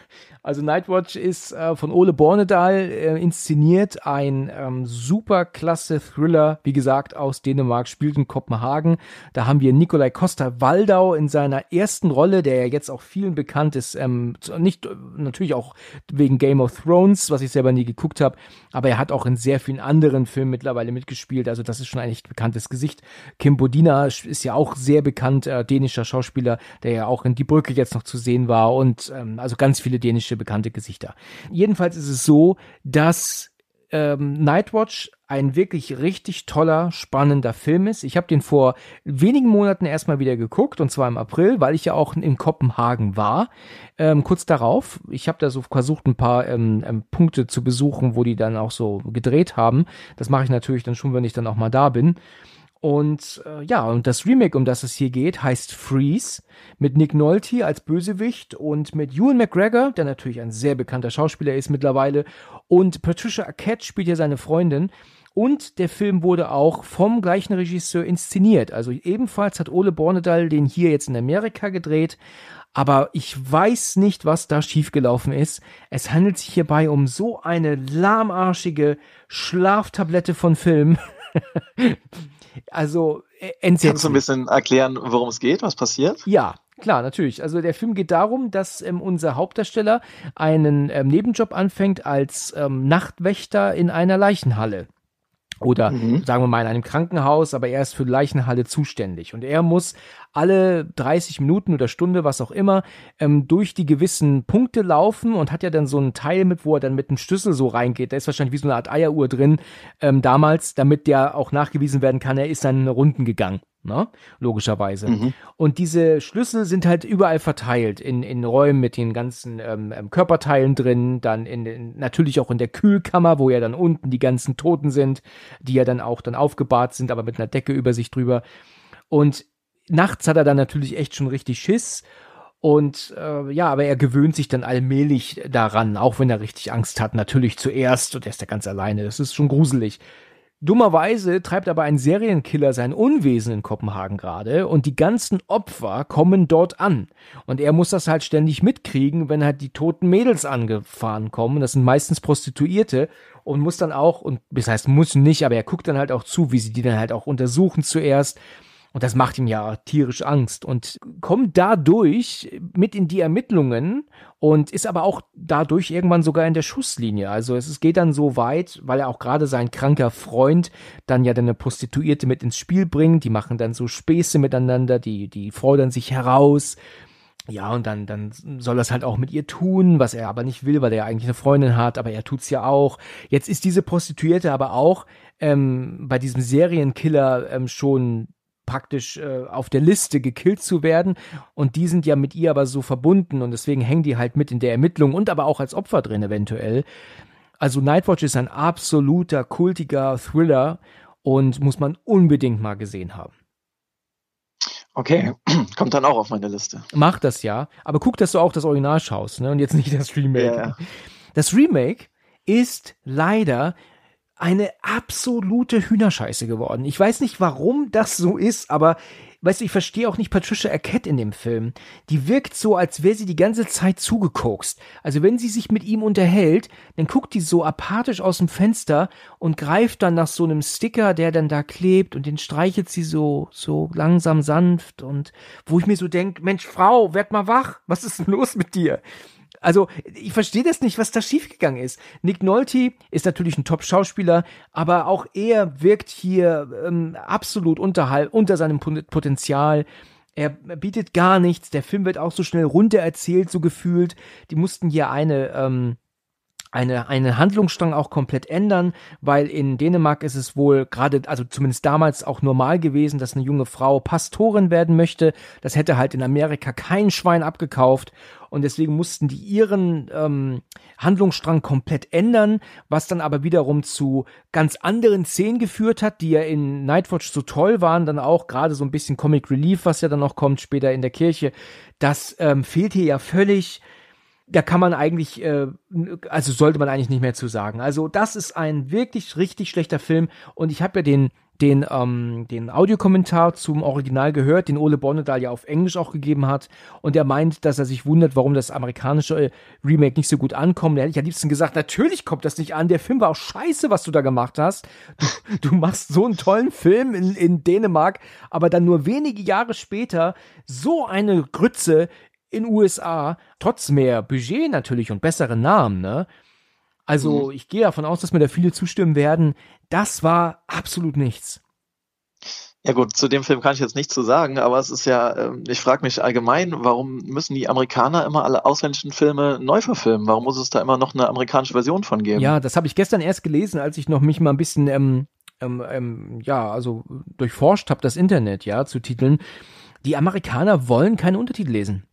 also Nightwatch ist äh, von Ole Bornedal äh, inszeniert, ein ähm, super klasse Thriller, wie gesagt, aus Dänemark, spielt in Kopenhagen. Da haben wir Nikolai Costa-Waldau in seiner ersten Rolle, der ja jetzt auch vielen bekannt ist, ähm, nicht äh, natürlich auch wegen Game of Thrones, was ich selber nie geguckt habe, aber er hat auch in sehr vielen anderen Filmen mittlerweile mitgespielt, also das ist schon ein echt bekanntes Gesicht. Kim Bodina ist ja auch sehr bekannt, äh, dänischer Schauspieler, der ja auch in Die Brücke jetzt noch zu sehen war und ähm, also ganz viele dänische bekannte Gesichter. Jedenfalls ist es so, dass ähm, Nightwatch ein wirklich richtig toller, spannender Film ist. Ich habe den vor wenigen Monaten erstmal wieder geguckt, und zwar im April, weil ich ja auch in Kopenhagen war, ähm, kurz darauf. Ich habe da so versucht, ein paar ähm, ähm Punkte zu besuchen, wo die dann auch so gedreht haben. Das mache ich natürlich dann schon, wenn ich dann auch mal da bin. Und äh, ja, und das Remake, um das es hier geht, heißt Freeze mit Nick Nolte als Bösewicht und mit Ewan McGregor, der natürlich ein sehr bekannter Schauspieler ist mittlerweile, und Patricia Arquette spielt hier seine Freundin. Und der Film wurde auch vom gleichen Regisseur inszeniert. Also ebenfalls hat Ole Bornedal den hier jetzt in Amerika gedreht. Aber ich weiß nicht, was da schiefgelaufen ist. Es handelt sich hierbei um so eine lahmarschige Schlaftablette von Film. Also äh, entsetzlich. Kannst du ein bisschen erklären, worum es geht, was passiert? Ja, Klar, natürlich. Also der Film geht darum, dass ähm, unser Hauptdarsteller einen ähm, Nebenjob anfängt als ähm, Nachtwächter in einer Leichenhalle oder mhm. sagen wir mal in einem Krankenhaus, aber er ist für Leichenhalle zuständig und er muss alle 30 Minuten oder Stunde, was auch immer, ähm, durch die gewissen Punkte laufen und hat ja dann so einen Teil mit, wo er dann mit einem Schlüssel so reingeht. Da ist wahrscheinlich wie so eine Art Eieruhr drin ähm, damals, damit der auch nachgewiesen werden kann, er ist seine Runden gegangen ne? logischerweise. Mhm. Und diese Schlüssel sind halt überall verteilt, in, in Räumen mit den ganzen ähm, ähm, Körperteilen drin, dann in, in, natürlich auch in der Kühlkammer, wo ja dann unten die ganzen Toten sind, die ja dann auch dann aufgebahrt sind, aber mit einer Decke über sich drüber. Und nachts hat er dann natürlich echt schon richtig Schiss. Und äh, ja, aber er gewöhnt sich dann allmählich daran, auch wenn er richtig Angst hat. Natürlich zuerst, und er ist ja ganz alleine, das ist schon gruselig. Dummerweise treibt aber ein Serienkiller sein Unwesen in Kopenhagen gerade und die ganzen Opfer kommen dort an. Und er muss das halt ständig mitkriegen, wenn halt die toten Mädels angefahren kommen. Das sind meistens Prostituierte und muss dann auch, und das heißt muss nicht, aber er guckt dann halt auch zu, wie sie die dann halt auch untersuchen zuerst und das macht ihm ja tierisch Angst und kommt dadurch mit in die Ermittlungen und ist aber auch dadurch irgendwann sogar in der Schusslinie. Also es geht dann so weit, weil er auch gerade sein kranker Freund dann ja dann eine Prostituierte mit ins Spiel bringt. Die machen dann so Späße miteinander, die, die fordern sich heraus. Ja, und dann, dann soll das halt auch mit ihr tun, was er aber nicht will, weil er ja eigentlich eine Freundin hat, aber er tut's ja auch. Jetzt ist diese Prostituierte aber auch ähm, bei diesem Serienkiller ähm, schon praktisch äh, auf der Liste gekillt zu werden. Und die sind ja mit ihr aber so verbunden und deswegen hängen die halt mit in der Ermittlung und aber auch als Opfer drin eventuell. Also Nightwatch ist ein absoluter kultiger Thriller und muss man unbedingt mal gesehen haben. Okay, kommt dann auch auf meine Liste. Mach das ja, aber guck, dass du auch das Original schaust ne? und jetzt nicht das Remake. Yeah. Das Remake ist leider eine absolute Hühnerscheiße geworden. Ich weiß nicht, warum das so ist, aber weißt du, ich verstehe auch nicht Patricia Arquette in dem Film. Die wirkt so, als wäre sie die ganze Zeit zugekokst. Also wenn sie sich mit ihm unterhält, dann guckt die so apathisch aus dem Fenster und greift dann nach so einem Sticker, der dann da klebt und den streichelt sie so, so langsam sanft und wo ich mir so denke, Mensch, Frau, werd mal wach. Was ist denn los mit dir? Also, ich verstehe das nicht, was da schiefgegangen ist. Nick Nolte ist natürlich ein Top-Schauspieler, aber auch er wirkt hier ähm, absolut unterhalb, unter seinem Potenzial. Er bietet gar nichts. Der Film wird auch so schnell runter erzählt, so gefühlt. Die mussten hier eine, ähm, eine, eine Handlungsstrang auch komplett ändern, weil in Dänemark ist es wohl gerade, also zumindest damals auch normal gewesen, dass eine junge Frau Pastorin werden möchte. Das hätte halt in Amerika kein Schwein abgekauft und deswegen mussten die ihren ähm, Handlungsstrang komplett ändern, was dann aber wiederum zu ganz anderen Szenen geführt hat, die ja in Nightwatch so toll waren, dann auch gerade so ein bisschen Comic Relief, was ja dann noch kommt später in der Kirche. Das ähm, fehlt hier ja völlig da kann man eigentlich, äh, also sollte man eigentlich nicht mehr zu sagen. Also das ist ein wirklich richtig schlechter Film und ich habe ja den den ähm, den Audiokommentar zum Original gehört, den Ole Bornedal ja auf Englisch auch gegeben hat und er meint, dass er sich wundert, warum das amerikanische äh, Remake nicht so gut ankommt. Da hätte ich am liebsten gesagt, natürlich kommt das nicht an. Der Film war auch scheiße, was du da gemacht hast. Du, du machst so einen tollen Film in, in Dänemark, aber dann nur wenige Jahre später so eine Grütze in USA, trotz mehr Budget natürlich und besseren Namen, ne? Also mhm. ich gehe davon aus, dass mir da viele zustimmen werden. Das war absolut nichts. Ja gut, zu dem Film kann ich jetzt nichts zu sagen, aber es ist ja, ähm, ich frage mich allgemein, warum müssen die Amerikaner immer alle ausländischen Filme neu verfilmen? Warum muss es da immer noch eine amerikanische Version von geben? Ja, das habe ich gestern erst gelesen, als ich noch mich mal ein bisschen, ähm, ähm, ähm ja, also durchforscht habe, das Internet, ja, zu Titeln. Die Amerikaner wollen keine Untertitel lesen.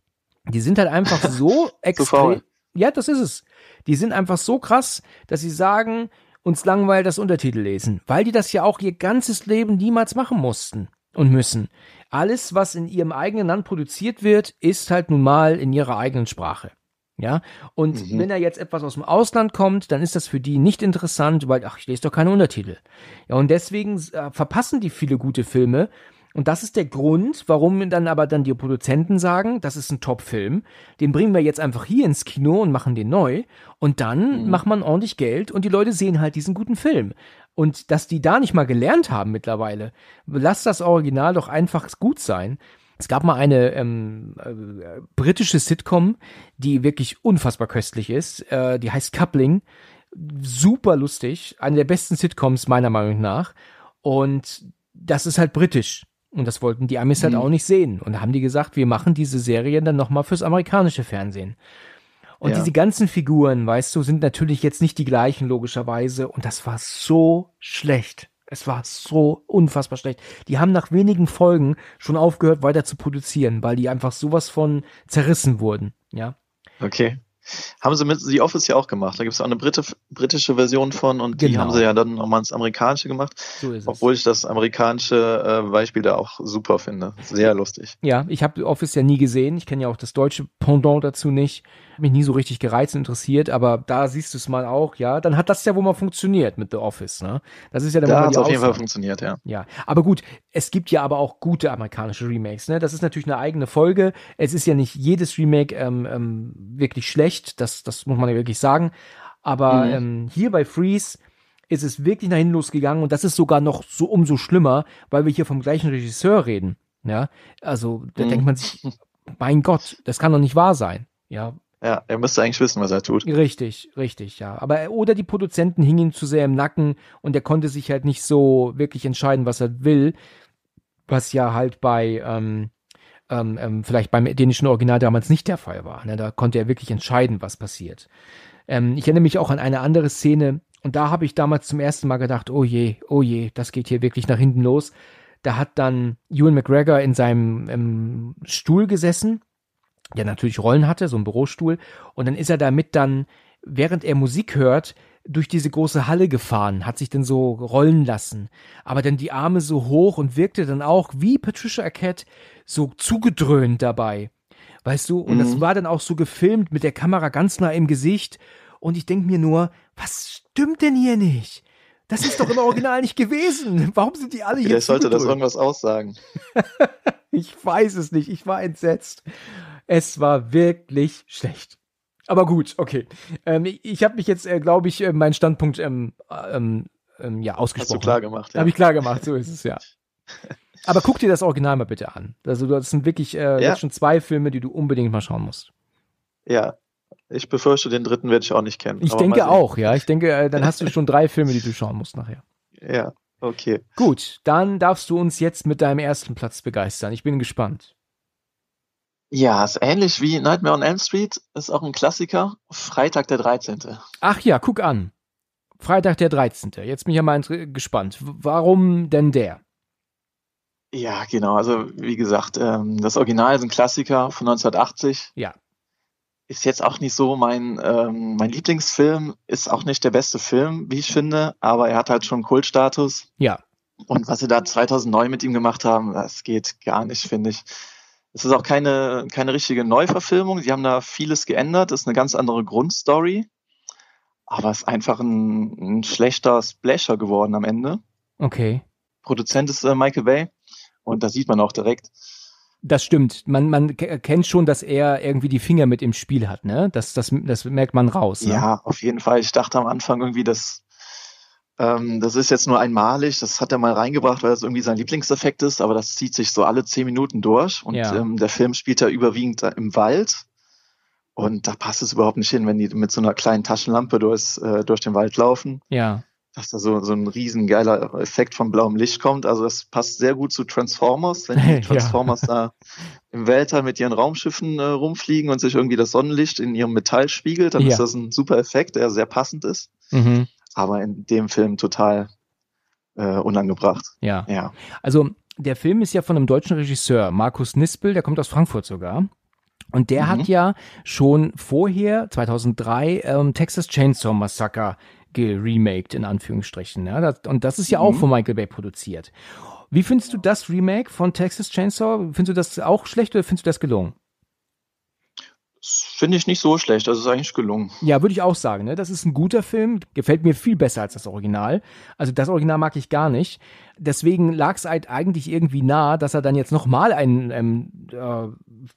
Die sind halt einfach so extrem. ja, das ist es. Die sind einfach so krass, dass sie sagen, uns langweilt das Untertitel lesen, weil die das ja auch ihr ganzes Leben niemals machen mussten und müssen. Alles, was in ihrem eigenen Land produziert wird, ist halt nun mal in ihrer eigenen Sprache. Ja, und mhm. wenn da jetzt etwas aus dem Ausland kommt, dann ist das für die nicht interessant, weil, ach, ich lese doch keine Untertitel. Ja, und deswegen äh, verpassen die viele gute Filme, und das ist der Grund, warum dann aber dann die Produzenten sagen, das ist ein Top-Film, den bringen wir jetzt einfach hier ins Kino und machen den neu. Und dann mhm. macht man ordentlich Geld und die Leute sehen halt diesen guten Film. Und dass die da nicht mal gelernt haben mittlerweile, lass das Original doch einfach gut sein. Es gab mal eine ähm, äh, britische Sitcom, die wirklich unfassbar köstlich ist. Äh, die heißt Coupling. Super lustig. Eine der besten Sitcoms meiner Meinung nach. Und das ist halt britisch. Und das wollten die Amis halt mhm. auch nicht sehen. Und da haben die gesagt, wir machen diese Serien dann nochmal fürs amerikanische Fernsehen. Und ja. diese ganzen Figuren, weißt du, sind natürlich jetzt nicht die gleichen, logischerweise. Und das war so schlecht. Es war so unfassbar schlecht. Die haben nach wenigen Folgen schon aufgehört, weiter zu produzieren, weil die einfach sowas von zerrissen wurden, ja. Okay. Haben sie mit The Office ja auch gemacht. Da gibt es auch eine Brit britische Version von und genau. die haben sie ja dann nochmal ins Amerikanische gemacht. So ist es. Obwohl ich das amerikanische äh, Beispiel da auch super finde. Sehr lustig. Ja, ich habe The Office ja nie gesehen. Ich kenne ja auch das deutsche Pendant dazu nicht. Hat mich nie so richtig gereizt und interessiert, aber da siehst du es mal auch, ja. Dann hat das ja wohl mal funktioniert mit The Office, ne? Das ist ja der Da hat es auf jeden Fall funktioniert, ja. Ja, aber gut, es gibt ja aber auch gute amerikanische Remakes. Ne? Das ist natürlich eine eigene Folge. Es ist ja nicht jedes Remake ähm, ähm, wirklich schlecht. Das, das muss man ja wirklich sagen. Aber mhm. ähm, hier bei Freeze ist es wirklich nach hinten losgegangen und das ist sogar noch so umso schlimmer, weil wir hier vom gleichen Regisseur reden. Ja, also da mhm. denkt man sich, mein Gott, das kann doch nicht wahr sein. Ja, ja, er müsste eigentlich wissen, was er tut. Richtig, richtig, ja. Aber äh, oder die Produzenten hingen ihm zu sehr im Nacken und er konnte sich halt nicht so wirklich entscheiden, was er will was ja halt bei ähm, ähm, ähm, vielleicht beim dänischen Original damals nicht der Fall war. Ne? Da konnte er wirklich entscheiden, was passiert. Ähm, ich erinnere mich auch an eine andere Szene und da habe ich damals zum ersten Mal gedacht, oh je, oh je, das geht hier wirklich nach hinten los. Da hat dann Ewan McGregor in seinem ähm, Stuhl gesessen, der natürlich Rollen hatte, so ein Bürostuhl, und dann ist er damit dann, während er Musik hört, durch diese große Halle gefahren, hat sich denn so rollen lassen, aber dann die Arme so hoch und wirkte dann auch wie Patricia Arquette so zugedröhnt dabei. Weißt du, und mhm. das war dann auch so gefilmt mit der Kamera ganz nah im Gesicht und ich denke mir nur, was stimmt denn hier nicht? Das ist doch im Original nicht gewesen. Warum sind die alle hier? Vielleicht sollte das irgendwas aussagen. ich weiß es nicht. Ich war entsetzt. Es war wirklich schlecht. Aber gut, okay. Ähm, ich habe mich jetzt, äh, glaube ich, äh, meinen Standpunkt ähm, ähm, ähm ja, ausgesprochen. Hast du klar gemacht, ja. Habe ich klar gemacht, so ist es, ja. Aber guck dir das Original mal bitte an. Also, das sind wirklich äh, ja. schon zwei Filme, die du unbedingt mal schauen musst. Ja. Ich befürchte, den dritten werde ich auch nicht kennen. Ich denke auch, ja. Ich denke, äh, dann hast du schon drei Filme, die du schauen musst nachher. Ja, okay. Gut, dann darfst du uns jetzt mit deinem ersten Platz begeistern. Ich bin gespannt. Ja, ist ähnlich wie Nightmare on Elm Street, ist auch ein Klassiker. Freitag der 13. Ach ja, guck an. Freitag der 13. Jetzt bin ich ja mal gespannt. Warum denn der? Ja, genau. Also, wie gesagt, ähm, das Original ist ein Klassiker von 1980. Ja. Ist jetzt auch nicht so mein, ähm, mein Lieblingsfilm, ist auch nicht der beste Film, wie ich finde, aber er hat halt schon Kultstatus. Ja. Und was sie da 2009 mit ihm gemacht haben, das geht gar nicht, finde ich. Es ist auch keine, keine richtige Neuverfilmung. Sie haben da vieles geändert. Es ist eine ganz andere Grundstory. Aber es ist einfach ein, ein schlechter Splasher geworden am Ende. Okay. Produzent ist äh, Michael Bay. Und das sieht man auch direkt. Das stimmt. Man, man kennt schon, dass er irgendwie die Finger mit im Spiel hat, ne? Das, das, das merkt man raus. Ne? Ja, auf jeden Fall. Ich dachte am Anfang irgendwie, das ähm, das ist jetzt nur einmalig, das hat er mal reingebracht, weil das irgendwie sein Lieblingseffekt ist, aber das zieht sich so alle zehn Minuten durch und ja. ähm, der Film spielt ja überwiegend äh, im Wald. Und da passt es überhaupt nicht hin, wenn die mit so einer kleinen Taschenlampe durchs, äh, durch den Wald laufen. Ja. Dass da so, so ein riesen geiler Effekt von blauem Licht kommt. Also das passt sehr gut zu Transformers, wenn die Transformers ja. da im Weltall mit ihren Raumschiffen äh, rumfliegen und sich irgendwie das Sonnenlicht in ihrem Metall spiegelt, dann ja. ist das ein super Effekt, der sehr passend ist. Mhm aber in dem Film total äh, unangebracht. Ja. ja. Also der Film ist ja von einem deutschen Regisseur, Markus Nispel, der kommt aus Frankfurt sogar. Und der mhm. hat ja schon vorher, 2003, ähm, Texas Chainsaw Massacre geremaked, in Anführungsstrichen. Ja, das, und das ist ja mhm. auch von Michael Bay produziert. Wie findest du das Remake von Texas Chainsaw? Findest du das auch schlecht oder findest du das gelungen? Finde ich nicht so schlecht, also ist eigentlich gelungen. Ja, würde ich auch sagen. Ne? Das ist ein guter Film, gefällt mir viel besser als das Original. Also das Original mag ich gar nicht. Deswegen lag es halt eigentlich irgendwie nah, dass er dann jetzt nochmal einen ähm, äh,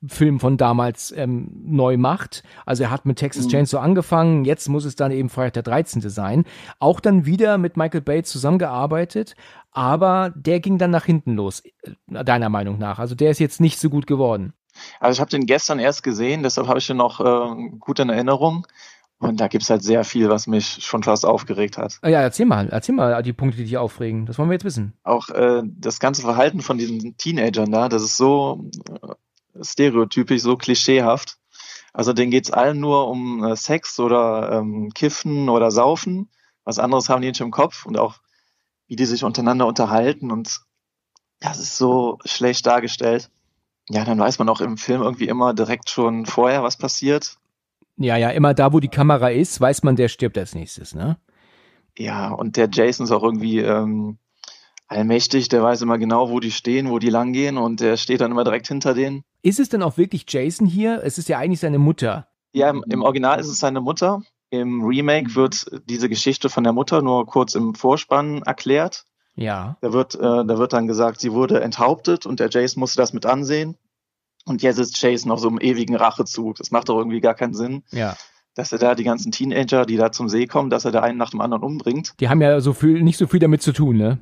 Film von damals ähm, neu macht. Also er hat mit Texas mhm. Chainsaw angefangen, jetzt muss es dann eben Freitag der 13. sein. Auch dann wieder mit Michael Bay zusammengearbeitet, aber der ging dann nach hinten los, äh, deiner Meinung nach. Also der ist jetzt nicht so gut geworden. Also ich habe den gestern erst gesehen, deshalb habe ich den noch äh, gut in Erinnerung. Und da gibt es halt sehr viel, was mich schon fast aufgeregt hat. Ah ja, erzähl mal, erzähl mal die Punkte, die dich aufregen. Das wollen wir jetzt wissen. Auch äh, das ganze Verhalten von diesen Teenagern da, das ist so äh, stereotypisch, so klischeehaft. Also denen geht es allen nur um äh, Sex oder ähm, Kiffen oder Saufen. Was anderes haben die nicht im Kopf und auch wie die sich untereinander unterhalten und das ist so schlecht dargestellt. Ja, dann weiß man auch im Film irgendwie immer direkt schon vorher, was passiert. Ja, ja, immer da, wo die Kamera ist, weiß man, der stirbt als nächstes, ne? Ja, und der Jason ist auch irgendwie ähm, allmächtig, der weiß immer genau, wo die stehen, wo die langgehen und der steht dann immer direkt hinter denen. Ist es denn auch wirklich Jason hier? Es ist ja eigentlich seine Mutter. Ja, im, im Original ist es seine Mutter. Im Remake wird diese Geschichte von der Mutter nur kurz im Vorspann erklärt. Ja. Da wird, äh, da wird dann gesagt, sie wurde enthauptet und der Jace musste das mit ansehen. Und jetzt ist Jace noch so im ewigen Rachezug. Das macht doch irgendwie gar keinen Sinn. Ja. Dass er da die ganzen Teenager, die da zum See kommen, dass er da einen nach dem anderen umbringt. Die haben ja so viel, nicht so viel damit zu tun, ne?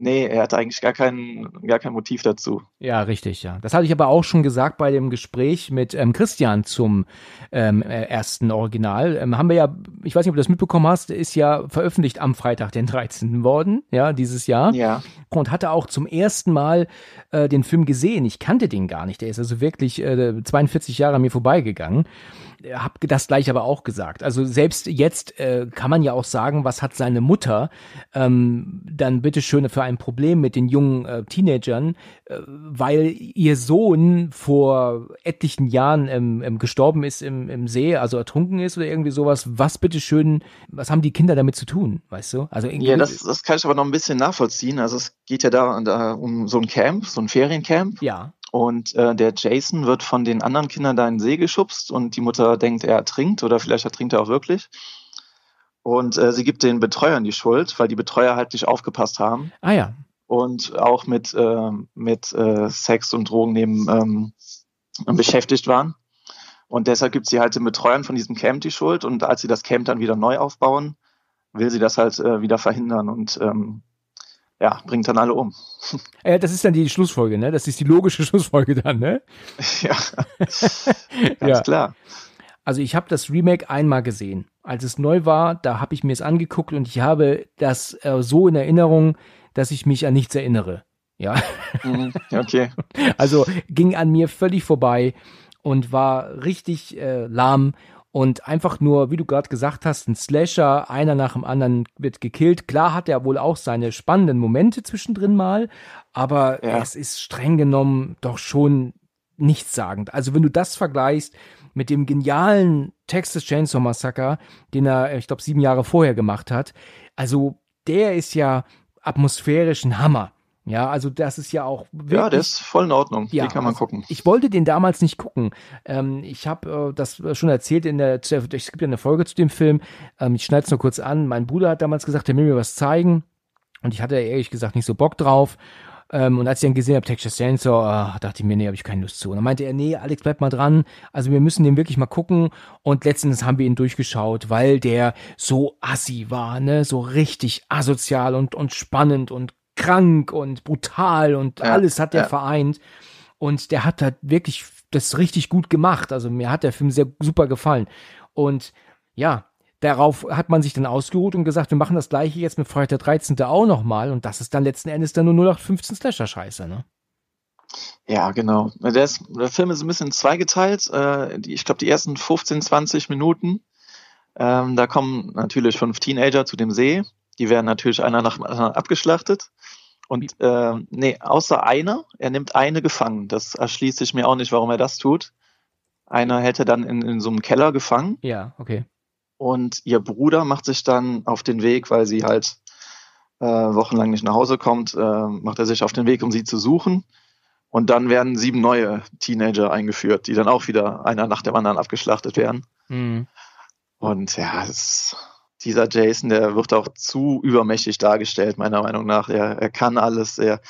Nee, er hat eigentlich gar kein, gar kein Motiv dazu. Ja, richtig, ja. Das hatte ich aber auch schon gesagt bei dem Gespräch mit ähm, Christian zum ähm, äh, ersten Original. Ähm, haben wir ja, ich weiß nicht, ob du das mitbekommen hast, ist ja veröffentlicht am Freitag, den 13. worden, ja, dieses Jahr. Ja. Und hatte auch zum ersten Mal äh, den Film gesehen. Ich kannte den gar nicht. Der ist also wirklich äh, 42 Jahre an mir vorbeigegangen habe das gleich aber auch gesagt. Also selbst jetzt äh, kann man ja auch sagen, was hat seine Mutter ähm, dann bitteschön für ein Problem mit den jungen äh, Teenagern, äh, weil ihr Sohn vor etlichen Jahren ähm, ähm, gestorben ist im, im See, also ertrunken ist oder irgendwie sowas. Was bitteschön, was haben die Kinder damit zu tun, weißt du? Also irgendwie ja, das, das kann ich aber noch ein bisschen nachvollziehen. Also es geht ja da, da um so ein Camp, so ein Feriencamp. Ja. Und äh, der Jason wird von den anderen Kindern da in den See geschubst und die Mutter denkt, er ertrinkt oder vielleicht ertrinkt er auch wirklich. Und äh, sie gibt den Betreuern die Schuld, weil die Betreuer halt nicht aufgepasst haben. Ah ja. Und auch mit, äh, mit äh, Sex und Drogen neben ähm, beschäftigt waren. Und deshalb gibt sie halt den Betreuern von diesem Camp die Schuld. Und als sie das Camp dann wieder neu aufbauen, will sie das halt äh, wieder verhindern und ähm, ja, bringt dann alle um. Ja, das ist dann die Schlussfolge, ne? Das ist die logische Schlussfolge dann, ne? ja, ganz ja. klar. Also ich habe das Remake einmal gesehen. Als es neu war, da habe ich mir es angeguckt und ich habe das äh, so in Erinnerung, dass ich mich an nichts erinnere. Ja. Mhm. okay. Also ging an mir völlig vorbei und war richtig äh, lahm und einfach nur, wie du gerade gesagt hast, ein Slasher, einer nach dem anderen wird gekillt. Klar hat er wohl auch seine spannenden Momente zwischendrin mal, aber ja. es ist streng genommen doch schon nichtssagend. Also wenn du das vergleichst mit dem genialen Texas Chainsaw Massacre, den er, ich glaube, sieben Jahre vorher gemacht hat, also der ist ja atmosphärisch ein Hammer. Ja, also das ist ja auch. Wirklich, ja, der ist voll in Ordnung. Ja, den kann man also gucken. Ich wollte den damals nicht gucken. Ähm, ich habe äh, das schon erzählt in der, es gibt ja eine Folge zu dem Film. Ähm, ich schneide es nur kurz an. Mein Bruder hat damals gesagt, er will mir was zeigen. Und ich hatte ehrlich gesagt nicht so Bock drauf. Ähm, und als ich dann gesehen habe, Texture Sensor, äh, ah, dachte ich mir, nee, habe ich keine Lust zu. Und dann meinte er, nee, Alex, bleib mal dran. Also wir müssen den wirklich mal gucken. Und letztens haben wir ihn durchgeschaut, weil der so assi war, ne, so richtig asozial und, und spannend und krank und brutal und ja, alles hat er ja. vereint. Und der hat da wirklich das richtig gut gemacht. Also mir hat der Film sehr super gefallen. Und ja, darauf hat man sich dann ausgeruht und gesagt, wir machen das gleiche jetzt mit Freitag der 13. auch nochmal. Und das ist dann letzten Endes dann nur 0815 Slasher-Scheiße, ne? Ja, genau. Der, ist, der, Film ist ein bisschen zweigeteilt. Äh, ich glaube, die ersten 15, 20 Minuten, ähm, da kommen natürlich fünf Teenager zu dem See die werden natürlich einer nach dem anderen abgeschlachtet. Und äh, nee, außer einer, er nimmt eine gefangen. Das erschließt sich mir auch nicht, warum er das tut. Einer hält er dann in, in so einem Keller gefangen. Ja, okay. Und ihr Bruder macht sich dann auf den Weg, weil sie halt äh, wochenlang nicht nach Hause kommt, äh, macht er sich auf den Weg, um sie zu suchen. Und dann werden sieben neue Teenager eingeführt, die dann auch wieder einer nach dem anderen abgeschlachtet werden. Mhm. Und ja, es dieser Jason, der wird auch zu übermächtig dargestellt, meiner Meinung nach. Er, er kann alles. Er,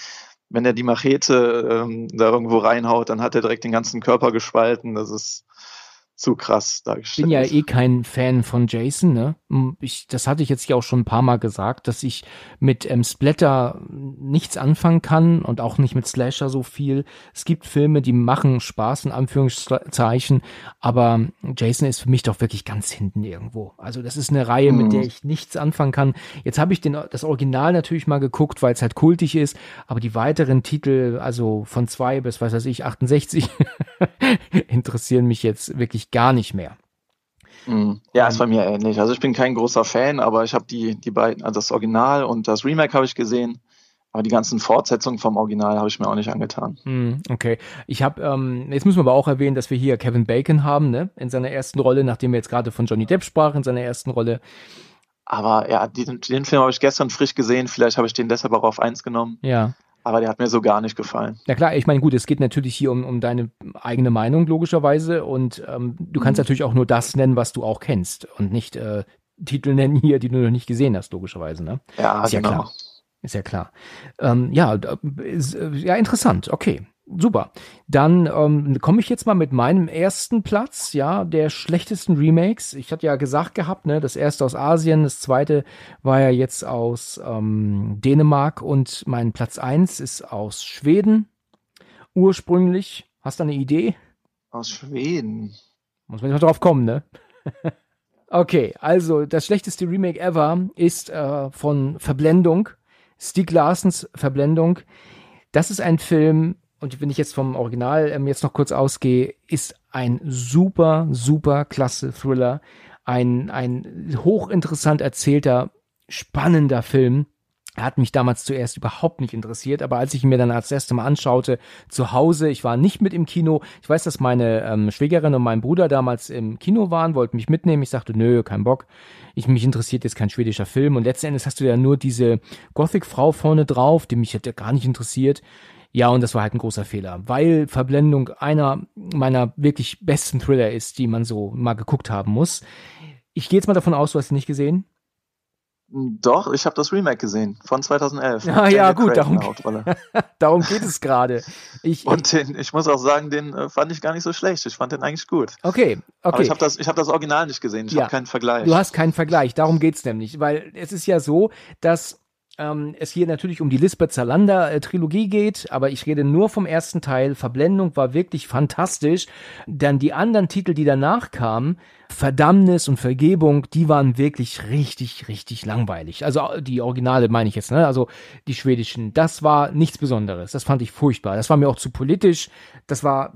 wenn er die Machete ähm, da irgendwo reinhaut, dann hat er direkt den ganzen Körper gespalten. Das ist zu krass dargestellt. Ich bin ja eh kein Fan von Jason, ne? Ich, das hatte ich jetzt ja auch schon ein paar Mal gesagt, dass ich mit ähm, Splatter nichts anfangen kann und auch nicht mit Slasher so viel. Es gibt Filme, die machen Spaß, in Anführungszeichen, aber Jason ist für mich doch wirklich ganz hinten irgendwo. Also das ist eine Reihe, mhm. mit der mhm. ich nichts anfangen kann. Jetzt habe ich den, das Original natürlich mal geguckt, weil es halt kultig ist, aber die weiteren Titel, also von zwei bis, was weiß ich, 68, interessieren mich jetzt wirklich gar nicht mehr. Mhm. Ja, ist ähm, bei mir ähnlich. Also ich bin kein großer Fan, aber ich habe die, die beiden, also das Original und das Remake habe ich gesehen. Aber die ganzen Fortsetzungen vom Original habe ich mir auch nicht angetan. Mhm, okay. Ich habe, ähm, jetzt müssen wir aber auch erwähnen, dass wir hier Kevin Bacon haben, ne? In seiner ersten Rolle, nachdem wir jetzt gerade von Johnny Depp sprachen, in seiner ersten Rolle. Aber ja, den, den Film habe ich gestern frisch gesehen. Vielleicht habe ich den deshalb auch auf eins genommen. Ja aber der hat mir so gar nicht gefallen. Na klar, ich meine, gut, es geht natürlich hier um, um deine eigene Meinung, logischerweise. Und ähm, du kannst mhm. natürlich auch nur das nennen, was du auch kennst und nicht äh, Titel nennen hier, die du noch nicht gesehen hast, logischerweise. Ne? Ja, ist genau. ja klar. Ist ja klar. Ähm, ja, ist, äh, ja, interessant, okay. Super. Dann ähm, komme ich jetzt mal mit meinem ersten Platz, ja, der schlechtesten Remakes. Ich hatte ja gesagt gehabt, ne, das erste aus Asien, das zweite war ja jetzt aus ähm, Dänemark und mein Platz 1 ist aus Schweden. Ursprünglich. Hast du eine Idee? Aus Schweden. Muss man nicht mal drauf kommen, ne? okay, also das schlechteste Remake ever ist äh, von Verblendung. Stieg Larsens Verblendung. Das ist ein Film, und wenn ich jetzt vom Original ähm, jetzt noch kurz ausgehe, ist ein super, super klasse Thriller. Ein, ein hochinteressant erzählter, spannender Film. Er hat mich damals zuerst überhaupt nicht interessiert, aber als ich ihn mir dann als erstes Mal anschaute, zu Hause, ich war nicht mit im Kino. Ich weiß, dass meine ähm, Schwägerin und mein Bruder damals im Kino waren, wollten mich mitnehmen. Ich sagte, nö, kein Bock. Ich, mich interessiert jetzt kein schwedischer Film. Und letzten Endes hast du ja nur diese Gothic-Frau vorne drauf, die mich hätte gar nicht interessiert. Ja, und das war halt ein großer Fehler, weil Verblendung einer meiner wirklich besten Thriller ist, die man so mal geguckt haben muss. Ich gehe jetzt mal davon aus, du hast ihn nicht gesehen. Doch, ich habe das Remake gesehen von 2011. Ah, ja, gut, darum, darum geht es gerade. Ich, und den, ich muss auch sagen, den äh, fand ich gar nicht so schlecht. Ich fand den eigentlich gut. Okay, okay. Aber ich habe das, hab das Original nicht gesehen. Ich ja. habe keinen Vergleich. Du hast keinen Vergleich, darum geht es nämlich. Weil es ist ja so, dass ähm, es hier natürlich um die Lisbeth Salander-Trilogie geht, aber ich rede nur vom ersten Teil. Verblendung war wirklich fantastisch. denn die anderen Titel, die danach kamen, Verdammnis und Vergebung, die waren wirklich richtig, richtig langweilig. Also äh, die Originale meine ich jetzt, ne? Also die schwedischen. Das war nichts Besonderes. Das fand ich furchtbar. Das war mir auch zu politisch. Das war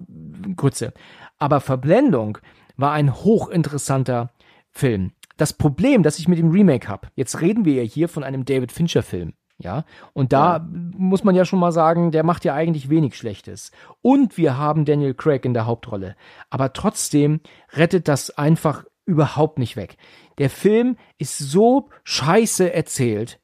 Grütze. Aber Verblendung war ein hochinteressanter Film das Problem, das ich mit dem Remake habe, jetzt reden wir ja hier von einem David Fincher-Film. Ja, und da ja. muss man ja schon mal sagen, der macht ja eigentlich wenig Schlechtes. Und wir haben Daniel Craig in der Hauptrolle. Aber trotzdem rettet das einfach überhaupt nicht weg. Der Film ist so scheiße erzählt.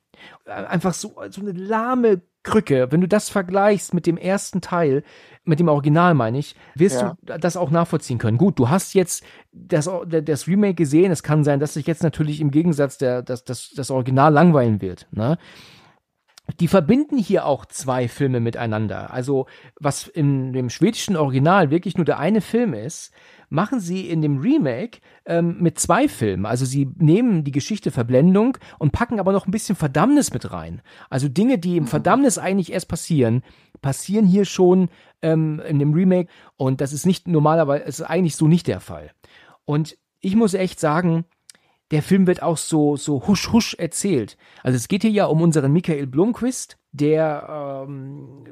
Äh, einfach so, so eine lahme Krücke, wenn du das vergleichst mit dem ersten Teil, mit dem Original meine ich, wirst ja. du das auch nachvollziehen können. Gut, du hast jetzt das, das Remake gesehen. Es kann sein, dass sich jetzt natürlich im Gegensatz der, das, das, das Original langweilen wird. Ne? die verbinden hier auch zwei Filme miteinander. Also, was in dem schwedischen Original wirklich nur der eine Film ist, machen sie in dem Remake ähm, mit zwei Filmen. Also sie nehmen die Geschichte Verblendung und packen aber noch ein bisschen Verdammnis mit rein. Also Dinge, die im mhm. Verdammnis eigentlich erst passieren, passieren hier schon ähm, in dem Remake. Und das ist nicht normalerweise, ist eigentlich so nicht der Fall. Und ich muss echt sagen, der Film wird auch so, so husch husch erzählt. Also es geht hier ja um unseren Michael Blomquist, der ähm,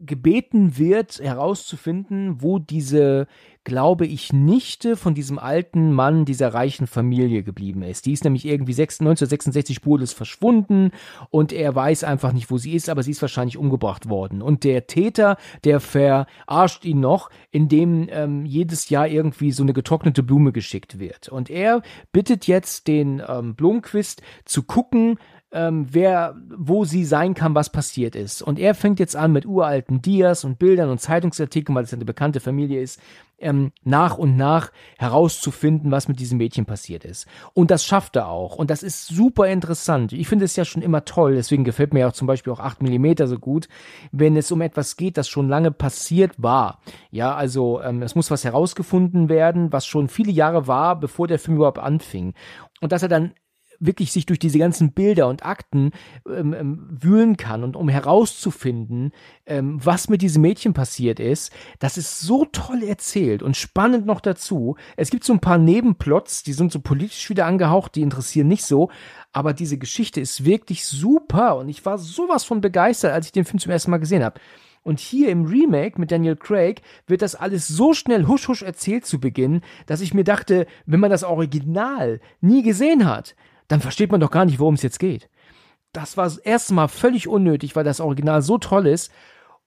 gebeten wird, herauszufinden, wo diese, glaube ich, Nichte von diesem alten Mann dieser reichen Familie geblieben ist. Die ist nämlich irgendwie 1966 spurlos verschwunden und er weiß einfach nicht, wo sie ist, aber sie ist wahrscheinlich umgebracht worden. Und der Täter, der verarscht ihn noch, indem ähm, jedes Jahr irgendwie so eine getrocknete Blume geschickt wird. Und er bittet jetzt den ähm, Blomquist zu gucken, ähm, wer, wo sie sein kann, was passiert ist. Und er fängt jetzt an mit uralten Dias und Bildern und Zeitungsartikeln, weil es ja eine bekannte Familie ist, ähm, nach und nach herauszufinden, was mit diesem Mädchen passiert ist. Und das schafft er auch. Und das ist super interessant. Ich finde es ja schon immer toll, deswegen gefällt mir ja auch zum Beispiel auch 8 mm so gut, wenn es um etwas geht, das schon lange passiert war. Ja, also ähm, es muss was herausgefunden werden, was schon viele Jahre war, bevor der Film überhaupt anfing. Und dass er dann wirklich sich durch diese ganzen Bilder und Akten ähm, ähm, wühlen kann und um herauszufinden, ähm, was mit diesem Mädchen passiert ist, das ist so toll erzählt und spannend noch dazu. Es gibt so ein paar Nebenplots, die sind so politisch wieder angehaucht, die interessieren nicht so, aber diese Geschichte ist wirklich super und ich war sowas von begeistert, als ich den Film zum ersten Mal gesehen habe. Und hier im Remake mit Daniel Craig wird das alles so schnell husch husch erzählt zu Beginn, dass ich mir dachte, wenn man das Original nie gesehen hat, dann versteht man doch gar nicht, worum es jetzt geht. Das war erstmal völlig unnötig, weil das Original so toll ist.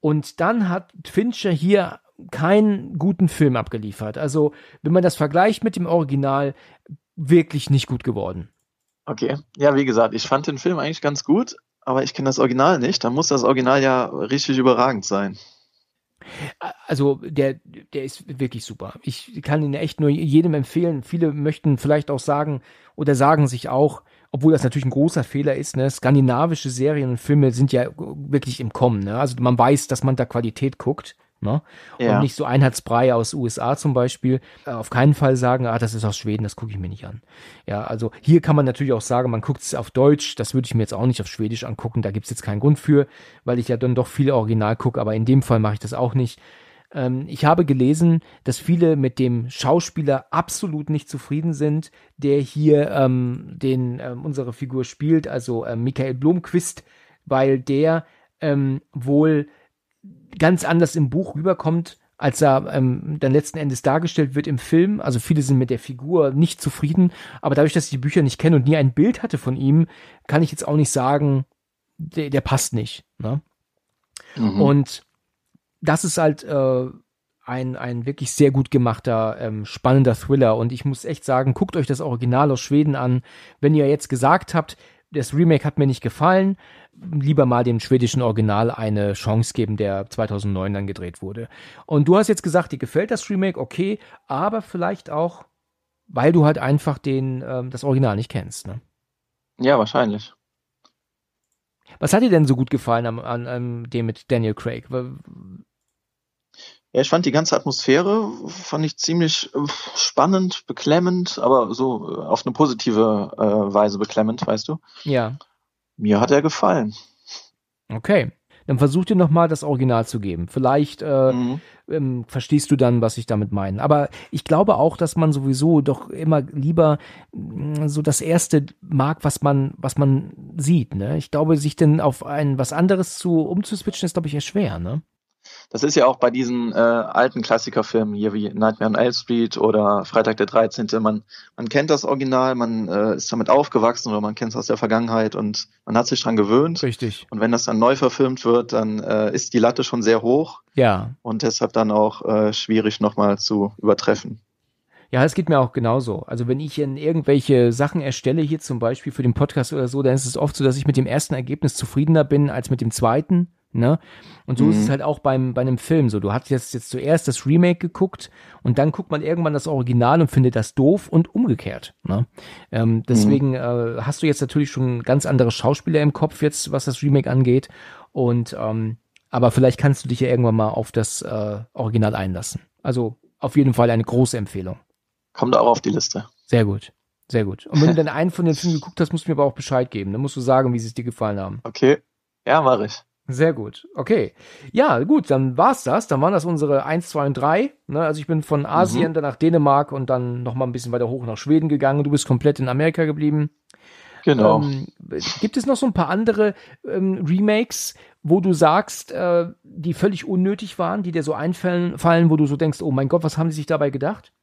Und dann hat Fincher hier keinen guten Film abgeliefert. Also, wenn man das vergleicht mit dem Original, wirklich nicht gut geworden. Okay, ja, wie gesagt, ich fand den Film eigentlich ganz gut, aber ich kenne das Original nicht. Da muss das Original ja richtig überragend sein. Also der, der ist wirklich super. Ich kann ihn echt nur jedem empfehlen. Viele möchten vielleicht auch sagen oder sagen sich auch, obwohl das natürlich ein großer Fehler ist, ne, skandinavische Serien und Filme sind ja wirklich im Kommen. Ne? Also man weiß, dass man da Qualität guckt. Ne? Ja. Und nicht so Einheitsbrei aus USA zum Beispiel. Äh, auf keinen Fall sagen, ah, das ist aus Schweden, das gucke ich mir nicht an. Ja, also hier kann man natürlich auch sagen, man guckt es auf Deutsch, das würde ich mir jetzt auch nicht auf Schwedisch angucken, da gibt es jetzt keinen Grund für, weil ich ja dann doch viel Original gucke, aber in dem Fall mache ich das auch nicht ähm, ich habe gelesen, dass viele mit dem Schauspieler absolut nicht zufrieden sind, der hier ähm, den, ähm, unsere Figur spielt, also äh, Michael Blomquist, weil der ähm, wohl ganz anders im Buch rüberkommt, als er ähm, dann letzten Endes dargestellt wird im Film. Also viele sind mit der Figur nicht zufrieden, aber dadurch, dass ich die Bücher nicht kenne und nie ein Bild hatte von ihm, kann ich jetzt auch nicht sagen, der, der passt nicht. Ne? Mhm. Und das ist halt äh, ein, ein wirklich sehr gut gemachter, ähm, spannender Thriller. Und ich muss echt sagen, guckt euch das Original aus Schweden an. Wenn ihr jetzt gesagt habt, das Remake hat mir nicht gefallen, lieber mal dem schwedischen Original eine Chance geben, der 2009 dann gedreht wurde. Und du hast jetzt gesagt, dir gefällt das Remake, okay, aber vielleicht auch, weil du halt einfach den, ähm, das Original nicht kennst. Ne? Ja, wahrscheinlich. Was hat dir denn so gut gefallen an, an, an dem mit Daniel Craig? Ja, ich fand die ganze Atmosphäre, fand ich ziemlich äh, spannend, beklemmend, aber so äh, auf eine positive äh, Weise beklemmend, weißt du? Ja. Mir hat er gefallen. Okay. Dann versuch dir nochmal das Original zu geben. Vielleicht äh, mhm. ähm, verstehst du dann, was ich damit meine. Aber ich glaube auch, dass man sowieso doch immer lieber mh, mm, so das erste mag, was man, was man sieht. Ne? Ich glaube, sich denn auf ein was anderes zu umzuswitchen, ist, glaube ich, eher schwer, ne? das ist ja auch bei diesen äh, alten Klassikerfilmen hier wie Nightmare on Elm Street oder Freitag der 13. Man, man kennt das Original, man äh, ist damit aufgewachsen oder man kennt es aus der Vergangenheit und man hat sich daran gewöhnt. Richtig. Und wenn das dann neu verfilmt wird, dann äh, ist die Latte schon sehr hoch. Ja. Und deshalb dann auch äh, schwierig nochmal zu übertreffen. Ja, es geht mir auch genauso. Also wenn ich in irgendwelche Sachen erstelle, hier zum Beispiel für den Podcast oder so, dann ist es oft so, dass ich mit dem ersten Ergebnis zufriedener bin als mit dem zweiten Ne? Und so mhm. ist es mhm. halt auch beim, bei einem Film so. Du hast jetzt, jetzt zuerst das Remake geguckt und dann guckt man irgendwann das Original und findet das doof und umgekehrt. Ne? Ähm, mhm. deswegen mhm. äh, hast du jetzt natürlich schon ganz andere Schauspieler im Kopf jetzt, was das Remake angeht. Und ähm, aber vielleicht kannst du dich ja irgendwann mal auf das äh, Original einlassen. Also auf jeden Fall eine große Empfehlung. Kommt auch auf die Liste. Sehr gut. Sehr gut. Und wenn du dann einen von den Filmen geguckt hast, musst du mir aber auch Bescheid geben. Dann musst du sagen, wie sie es dir gefallen haben. Okay. Ja, mache ich. Sehr gut. Okay. Ja, gut, dann war's das. Dann waren das unsere 1, 2 und 3. Ne, also ich bin von mhm. Asien, mhm. dann nach Dänemark und dann nochmal ein bisschen weiter hoch nach Schweden gegangen. Du bist komplett in Amerika geblieben. Genau. Ähm, gibt es noch so ein paar andere ähm, Remakes, wo du sagst, äh, die völlig unnötig waren, die dir so einfallen, fallen, wo du so denkst, oh mein Gott, was haben die sich dabei gedacht?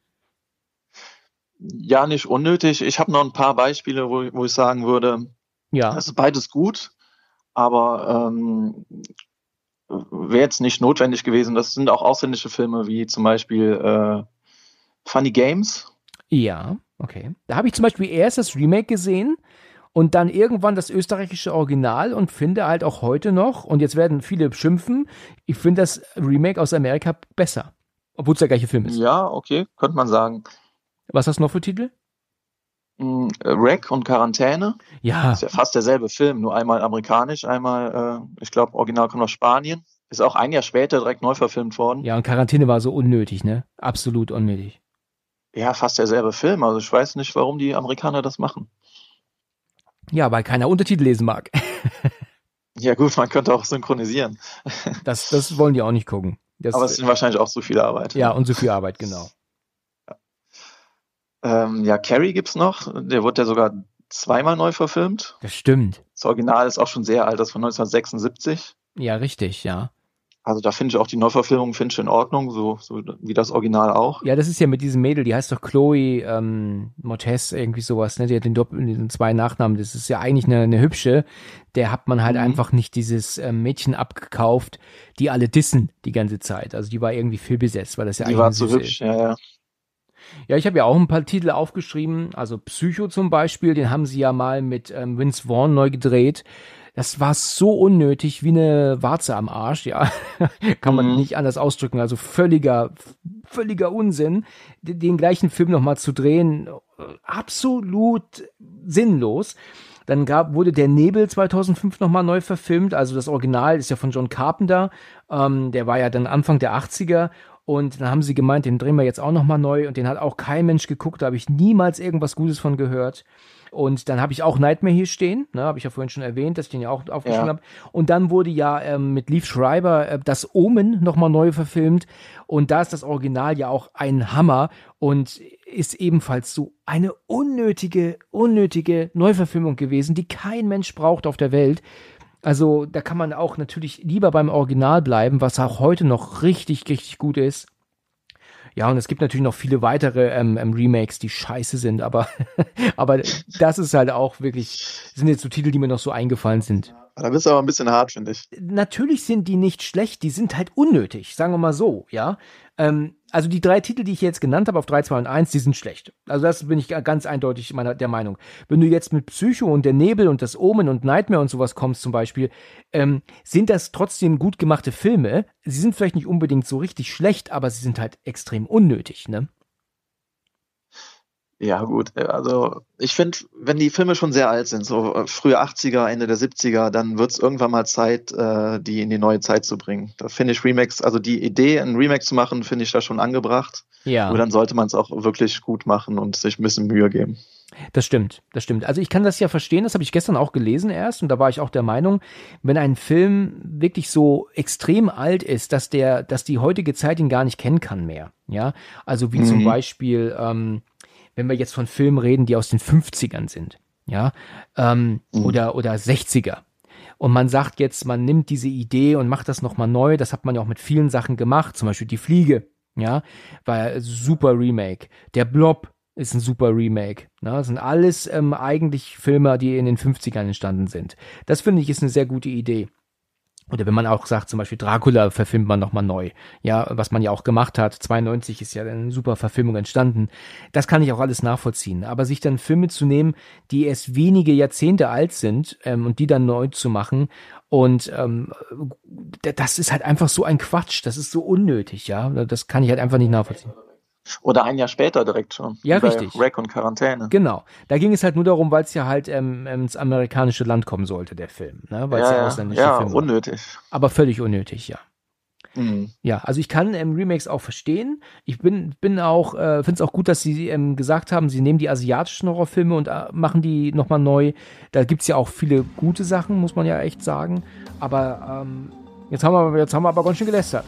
Ja, nicht unnötig. Ich habe noch ein paar Beispiele, wo, wo ich sagen würde, ja. Das also ist beides gut aber ähm, wäre jetzt nicht notwendig gewesen. Das sind auch ausländische Filme wie zum Beispiel äh, Funny Games. Ja, okay. Da habe ich zum Beispiel erst das Remake gesehen und dann irgendwann das österreichische Original und finde halt auch heute noch, und jetzt werden viele schimpfen, ich finde das Remake aus Amerika besser. Obwohl es der gleiche Film ist. Ja, okay, könnte man sagen. Was hast du noch für Titel? Hm, Rack und Quarantäne. Ja. Ist ja fast derselbe Film, nur einmal amerikanisch, einmal, äh, ich glaube, original kommt aus Spanien. Ist auch ein Jahr später direkt neu verfilmt worden. Ja, und Quarantäne war so unnötig, ne? Absolut unnötig. Ja, fast derselbe Film. Also ich weiß nicht, warum die Amerikaner das machen. Ja, weil keiner Untertitel lesen mag. ja, gut, man könnte auch synchronisieren. das, das wollen die auch nicht gucken. Das, Aber es sind wahrscheinlich auch so viel Arbeit. Ja, und so viel Arbeit, genau. Ähm, ja, Carrie gibt's noch. Der wurde ja sogar zweimal neu verfilmt. Das stimmt. Das Original ist auch schon sehr alt, das ist von 1976. Ja, richtig, ja. Also da finde ich auch die Neuverfilmung finde ich in Ordnung, so, so wie das Original auch. Ja, das ist ja mit diesem Mädel, die heißt doch Chloe ähm, Mottes, irgendwie sowas, ne? Die hat den, Doppel, den zwei Nachnamen, das ist ja eigentlich eine, eine hübsche. Der hat man halt mhm. einfach nicht dieses ähm, Mädchen abgekauft, die alle dissen die ganze Zeit. Also die war irgendwie viel besetzt, weil das ja die eigentlich. Die war zu hübsch, ist. ja, ja. Ja, ich habe ja auch ein paar Titel aufgeschrieben. Also Psycho zum Beispiel, den haben sie ja mal mit ähm, Vince Vaughn neu gedreht. Das war so unnötig wie eine Warze am Arsch, ja. Kann man mhm. nicht anders ausdrücken. Also völliger, völliger Unsinn, den, den gleichen Film nochmal zu drehen. Absolut sinnlos. Dann gab, wurde der Nebel 2005 nochmal neu verfilmt. Also das Original ist ja von John Carpenter. Ähm, der war ja dann Anfang der 80er. Und dann haben sie gemeint, den drehen wir jetzt auch nochmal neu und den hat auch kein Mensch geguckt, da habe ich niemals irgendwas Gutes von gehört. Und dann habe ich auch Nightmare hier stehen, ne, habe ich ja vorhin schon erwähnt, dass ich den ja auch aufgeschrieben ja. habe. Und dann wurde ja ähm, mit Leaf Schreiber äh, das Omen nochmal neu verfilmt. Und da ist das Original ja auch ein Hammer und ist ebenfalls so eine unnötige, unnötige Neuverfilmung gewesen, die kein Mensch braucht auf der Welt. Also da kann man auch natürlich lieber beim Original bleiben, was auch heute noch richtig, richtig gut ist. Ja, und es gibt natürlich noch viele weitere ähm, ähm Remakes, die scheiße sind, aber, aber das ist halt auch wirklich, sind jetzt so Titel, die mir noch so eingefallen sind da bist du aber ein bisschen hart, finde ich. Natürlich sind die nicht schlecht, die sind halt unnötig, sagen wir mal so, ja. Ähm, also die drei Titel, die ich jetzt genannt habe auf 3, 2 und 1, die sind schlecht. Also das bin ich ganz eindeutig meiner, der Meinung. Wenn du jetzt mit Psycho und der Nebel und das Omen und Nightmare und sowas kommst zum Beispiel, ähm, sind das trotzdem gut gemachte Filme. Sie sind vielleicht nicht unbedingt so richtig schlecht, aber sie sind halt extrem unnötig, ne? Ja, gut. Äh, also ich finde, wenn die Filme schon sehr alt sind, so äh, frühe 80er, Ende der 70er, dann wird es irgendwann mal Zeit, äh, die in die neue Zeit zu bringen. Da finde ich Remakes, also die Idee, ein Remake zu machen, finde ich da schon angebracht. Ja. Aber dann sollte man es auch wirklich gut machen und sich ein bisschen Mühe geben. Das stimmt, das stimmt. Also ich kann das ja verstehen, das habe ich gestern auch gelesen erst und da war ich auch der Meinung, wenn ein Film wirklich so extrem alt ist, dass der, dass die heutige Zeit ihn gar nicht kennen kann mehr. Ja, also wie mhm. zum Beispiel ähm, wenn wir jetzt von Filmen reden, die aus den 50ern sind, ja, ähm, mhm. oder, oder 60er. Und man sagt jetzt, man nimmt diese Idee und macht das nochmal neu. Das hat man ja auch mit vielen Sachen gemacht, zum Beispiel Die Fliege, ja, war super Remake. Der Blob ist ein super Remake. Ne? Das sind alles ähm, eigentlich Filme, die in den 50ern entstanden sind. Das finde ich ist eine sehr gute Idee. Oder wenn man auch sagt, zum Beispiel Dracula verfilmt man nochmal neu. Ja, was man ja auch gemacht hat. 92 ist ja eine super Verfilmung entstanden. Das kann ich auch alles nachvollziehen. Aber sich dann Filme zu nehmen, die erst wenige Jahrzehnte alt sind ähm, und die dann neu zu machen und ähm, das ist halt einfach so ein Quatsch. Das ist so unnötig, ja. Das kann ich halt einfach nicht nachvollziehen. Oder ein Jahr später direkt schon. Ja, richtig. Rack und Quarantäne. Genau. Da ging es halt nur darum, weil es ja halt ähm, ins amerikanische Land kommen sollte, der Film. Ne? Weil ja, ja, ausländische ja Film unnötig. War. Aber völlig unnötig, ja. Mhm. Ja, also ich kann ähm, Remakes auch verstehen. Ich bin, bin auch, äh, finde es auch gut, dass sie ähm, gesagt haben, sie nehmen die asiatischen Horrorfilme und äh, machen die nochmal neu. Da gibt es ja auch viele gute Sachen, muss man ja echt sagen. Aber ähm, jetzt, haben wir, jetzt haben wir aber ganz schön gelästert.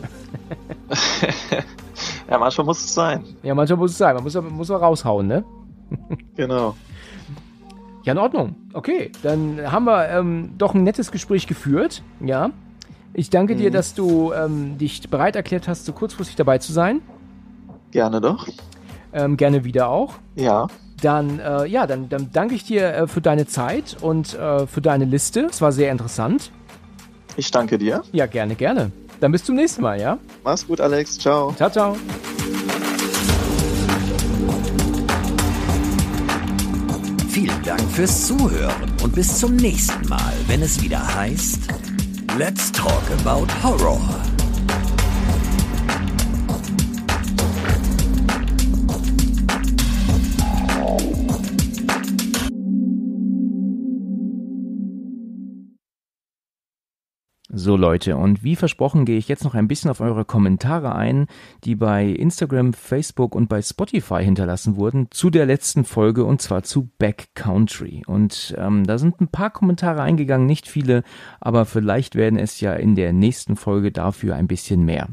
Ja, manchmal muss es sein. Ja, manchmal muss es sein. Man muss, man muss mal raushauen, ne? genau. Ja, in Ordnung. Okay, dann haben wir ähm, doch ein nettes Gespräch geführt. Ja. Ich danke mhm. dir, dass du ähm, dich bereit erklärt hast, so kurzfristig dabei zu sein. Gerne doch. Ähm, gerne wieder auch. Ja. Dann, äh, ja, dann, dann, danke ich dir äh, für deine Zeit und äh, für deine Liste. Es war sehr interessant. Ich danke dir. Ja, gerne, gerne. Dann bis zum nächsten Mal, ja? Mach's gut, Alex. Ciao. Ciao, ciao. Vielen Dank fürs Zuhören und bis zum nächsten Mal, wenn es wieder heißt Let's Talk About Horror. So Leute, und wie versprochen gehe ich jetzt noch ein bisschen auf eure Kommentare ein, die bei Instagram, Facebook und bei Spotify hinterlassen wurden zu der letzten Folge und zwar zu Backcountry. Und ähm, da sind ein paar Kommentare eingegangen, nicht viele, aber vielleicht werden es ja in der nächsten Folge dafür ein bisschen mehr.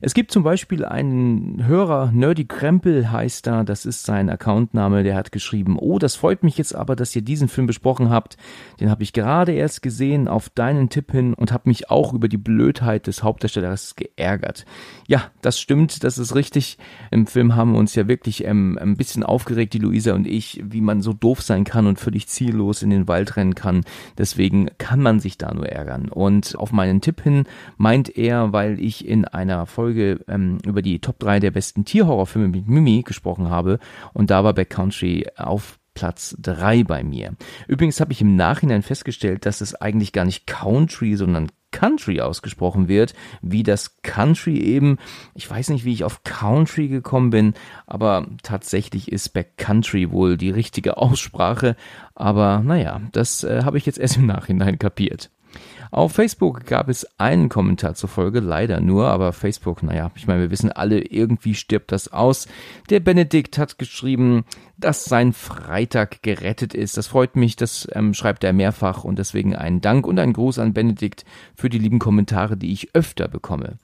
Es gibt zum Beispiel einen Hörer, Nerdy Krempel heißt da, das ist sein Accountname, der hat geschrieben, oh, das freut mich jetzt aber, dass ihr diesen Film besprochen habt. Den habe ich gerade erst gesehen auf deinen Tipp hin und habe mich auch über die Blödheit des Hauptdarstellers geärgert. Ja, das stimmt, das ist richtig. Im Film haben wir uns ja wirklich ähm, ein bisschen aufgeregt, die Luisa und ich, wie man so doof sein kann und völlig ziellos in den Wald rennen kann. Deswegen kann man sich da nur ärgern. Und auf meinen Tipp hin meint er, weil ich in einer Folge Folge ähm, über die Top 3 der besten Tierhorrorfilme mit Mimi gesprochen habe und da war Backcountry auf Platz 3 bei mir. Übrigens habe ich im Nachhinein festgestellt, dass es eigentlich gar nicht Country, sondern Country ausgesprochen wird, wie das Country eben. Ich weiß nicht, wie ich auf Country gekommen bin, aber tatsächlich ist Backcountry wohl die richtige Aussprache. Aber naja, das äh, habe ich jetzt erst im Nachhinein kapiert. Auf Facebook gab es einen Kommentar zur Folge, leider nur, aber Facebook, naja, ich meine, wir wissen alle, irgendwie stirbt das aus. Der Benedikt hat geschrieben, dass sein Freitag gerettet ist. Das freut mich, das ähm, schreibt er mehrfach und deswegen einen Dank und einen Gruß an Benedikt für die lieben Kommentare, die ich öfter bekomme.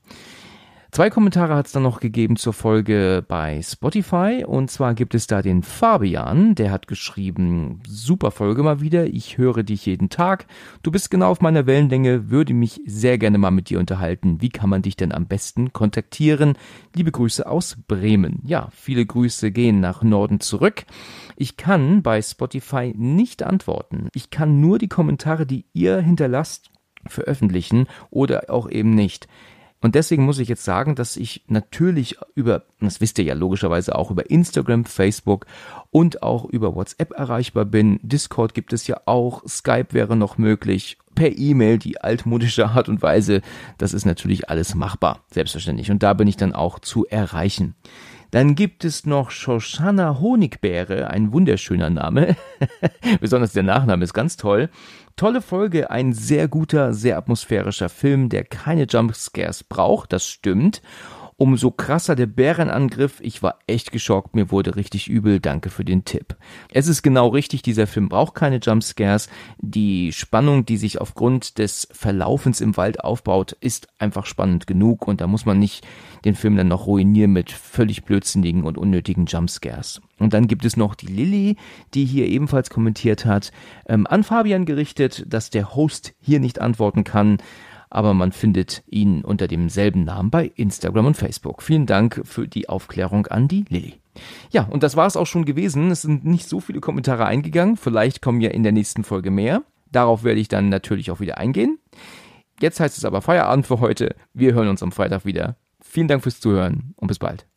Zwei Kommentare hat es dann noch gegeben zur Folge bei Spotify. Und zwar gibt es da den Fabian, der hat geschrieben, super Folge mal wieder, ich höre dich jeden Tag. Du bist genau auf meiner Wellenlänge, würde mich sehr gerne mal mit dir unterhalten. Wie kann man dich denn am besten kontaktieren? Liebe Grüße aus Bremen. Ja, viele Grüße gehen nach Norden zurück. Ich kann bei Spotify nicht antworten. Ich kann nur die Kommentare, die ihr hinterlasst, veröffentlichen oder auch eben nicht. Und deswegen muss ich jetzt sagen, dass ich natürlich über, das wisst ihr ja logischerweise auch über Instagram, Facebook und auch über WhatsApp erreichbar bin. Discord gibt es ja auch, Skype wäre noch möglich, per E-Mail die altmodische Art und Weise. Das ist natürlich alles machbar, selbstverständlich. Und da bin ich dann auch zu erreichen. Dann gibt es noch Shoshana Honigbeere, ein wunderschöner Name. Besonders der Nachname ist ganz toll. Tolle Folge, ein sehr guter, sehr atmosphärischer Film, der keine Jumpscares braucht, das stimmt umso krasser der Bärenangriff. Ich war echt geschockt, mir wurde richtig übel. Danke für den Tipp. Es ist genau richtig, dieser Film braucht keine Jumpscares. Die Spannung, die sich aufgrund des Verlaufens im Wald aufbaut, ist einfach spannend genug und da muss man nicht den Film dann noch ruinieren mit völlig blödsinnigen und unnötigen Jumpscares. Und dann gibt es noch die Lilly, die hier ebenfalls kommentiert hat, ähm, an Fabian gerichtet, dass der Host hier nicht antworten kann aber man findet ihn unter demselben Namen bei Instagram und Facebook. Vielen Dank für die Aufklärung an die Lilly. Ja, und das war es auch schon gewesen. Es sind nicht so viele Kommentare eingegangen. Vielleicht kommen ja in der nächsten Folge mehr. Darauf werde ich dann natürlich auch wieder eingehen. Jetzt heißt es aber Feierabend für heute. Wir hören uns am Freitag wieder. Vielen Dank fürs Zuhören und bis bald.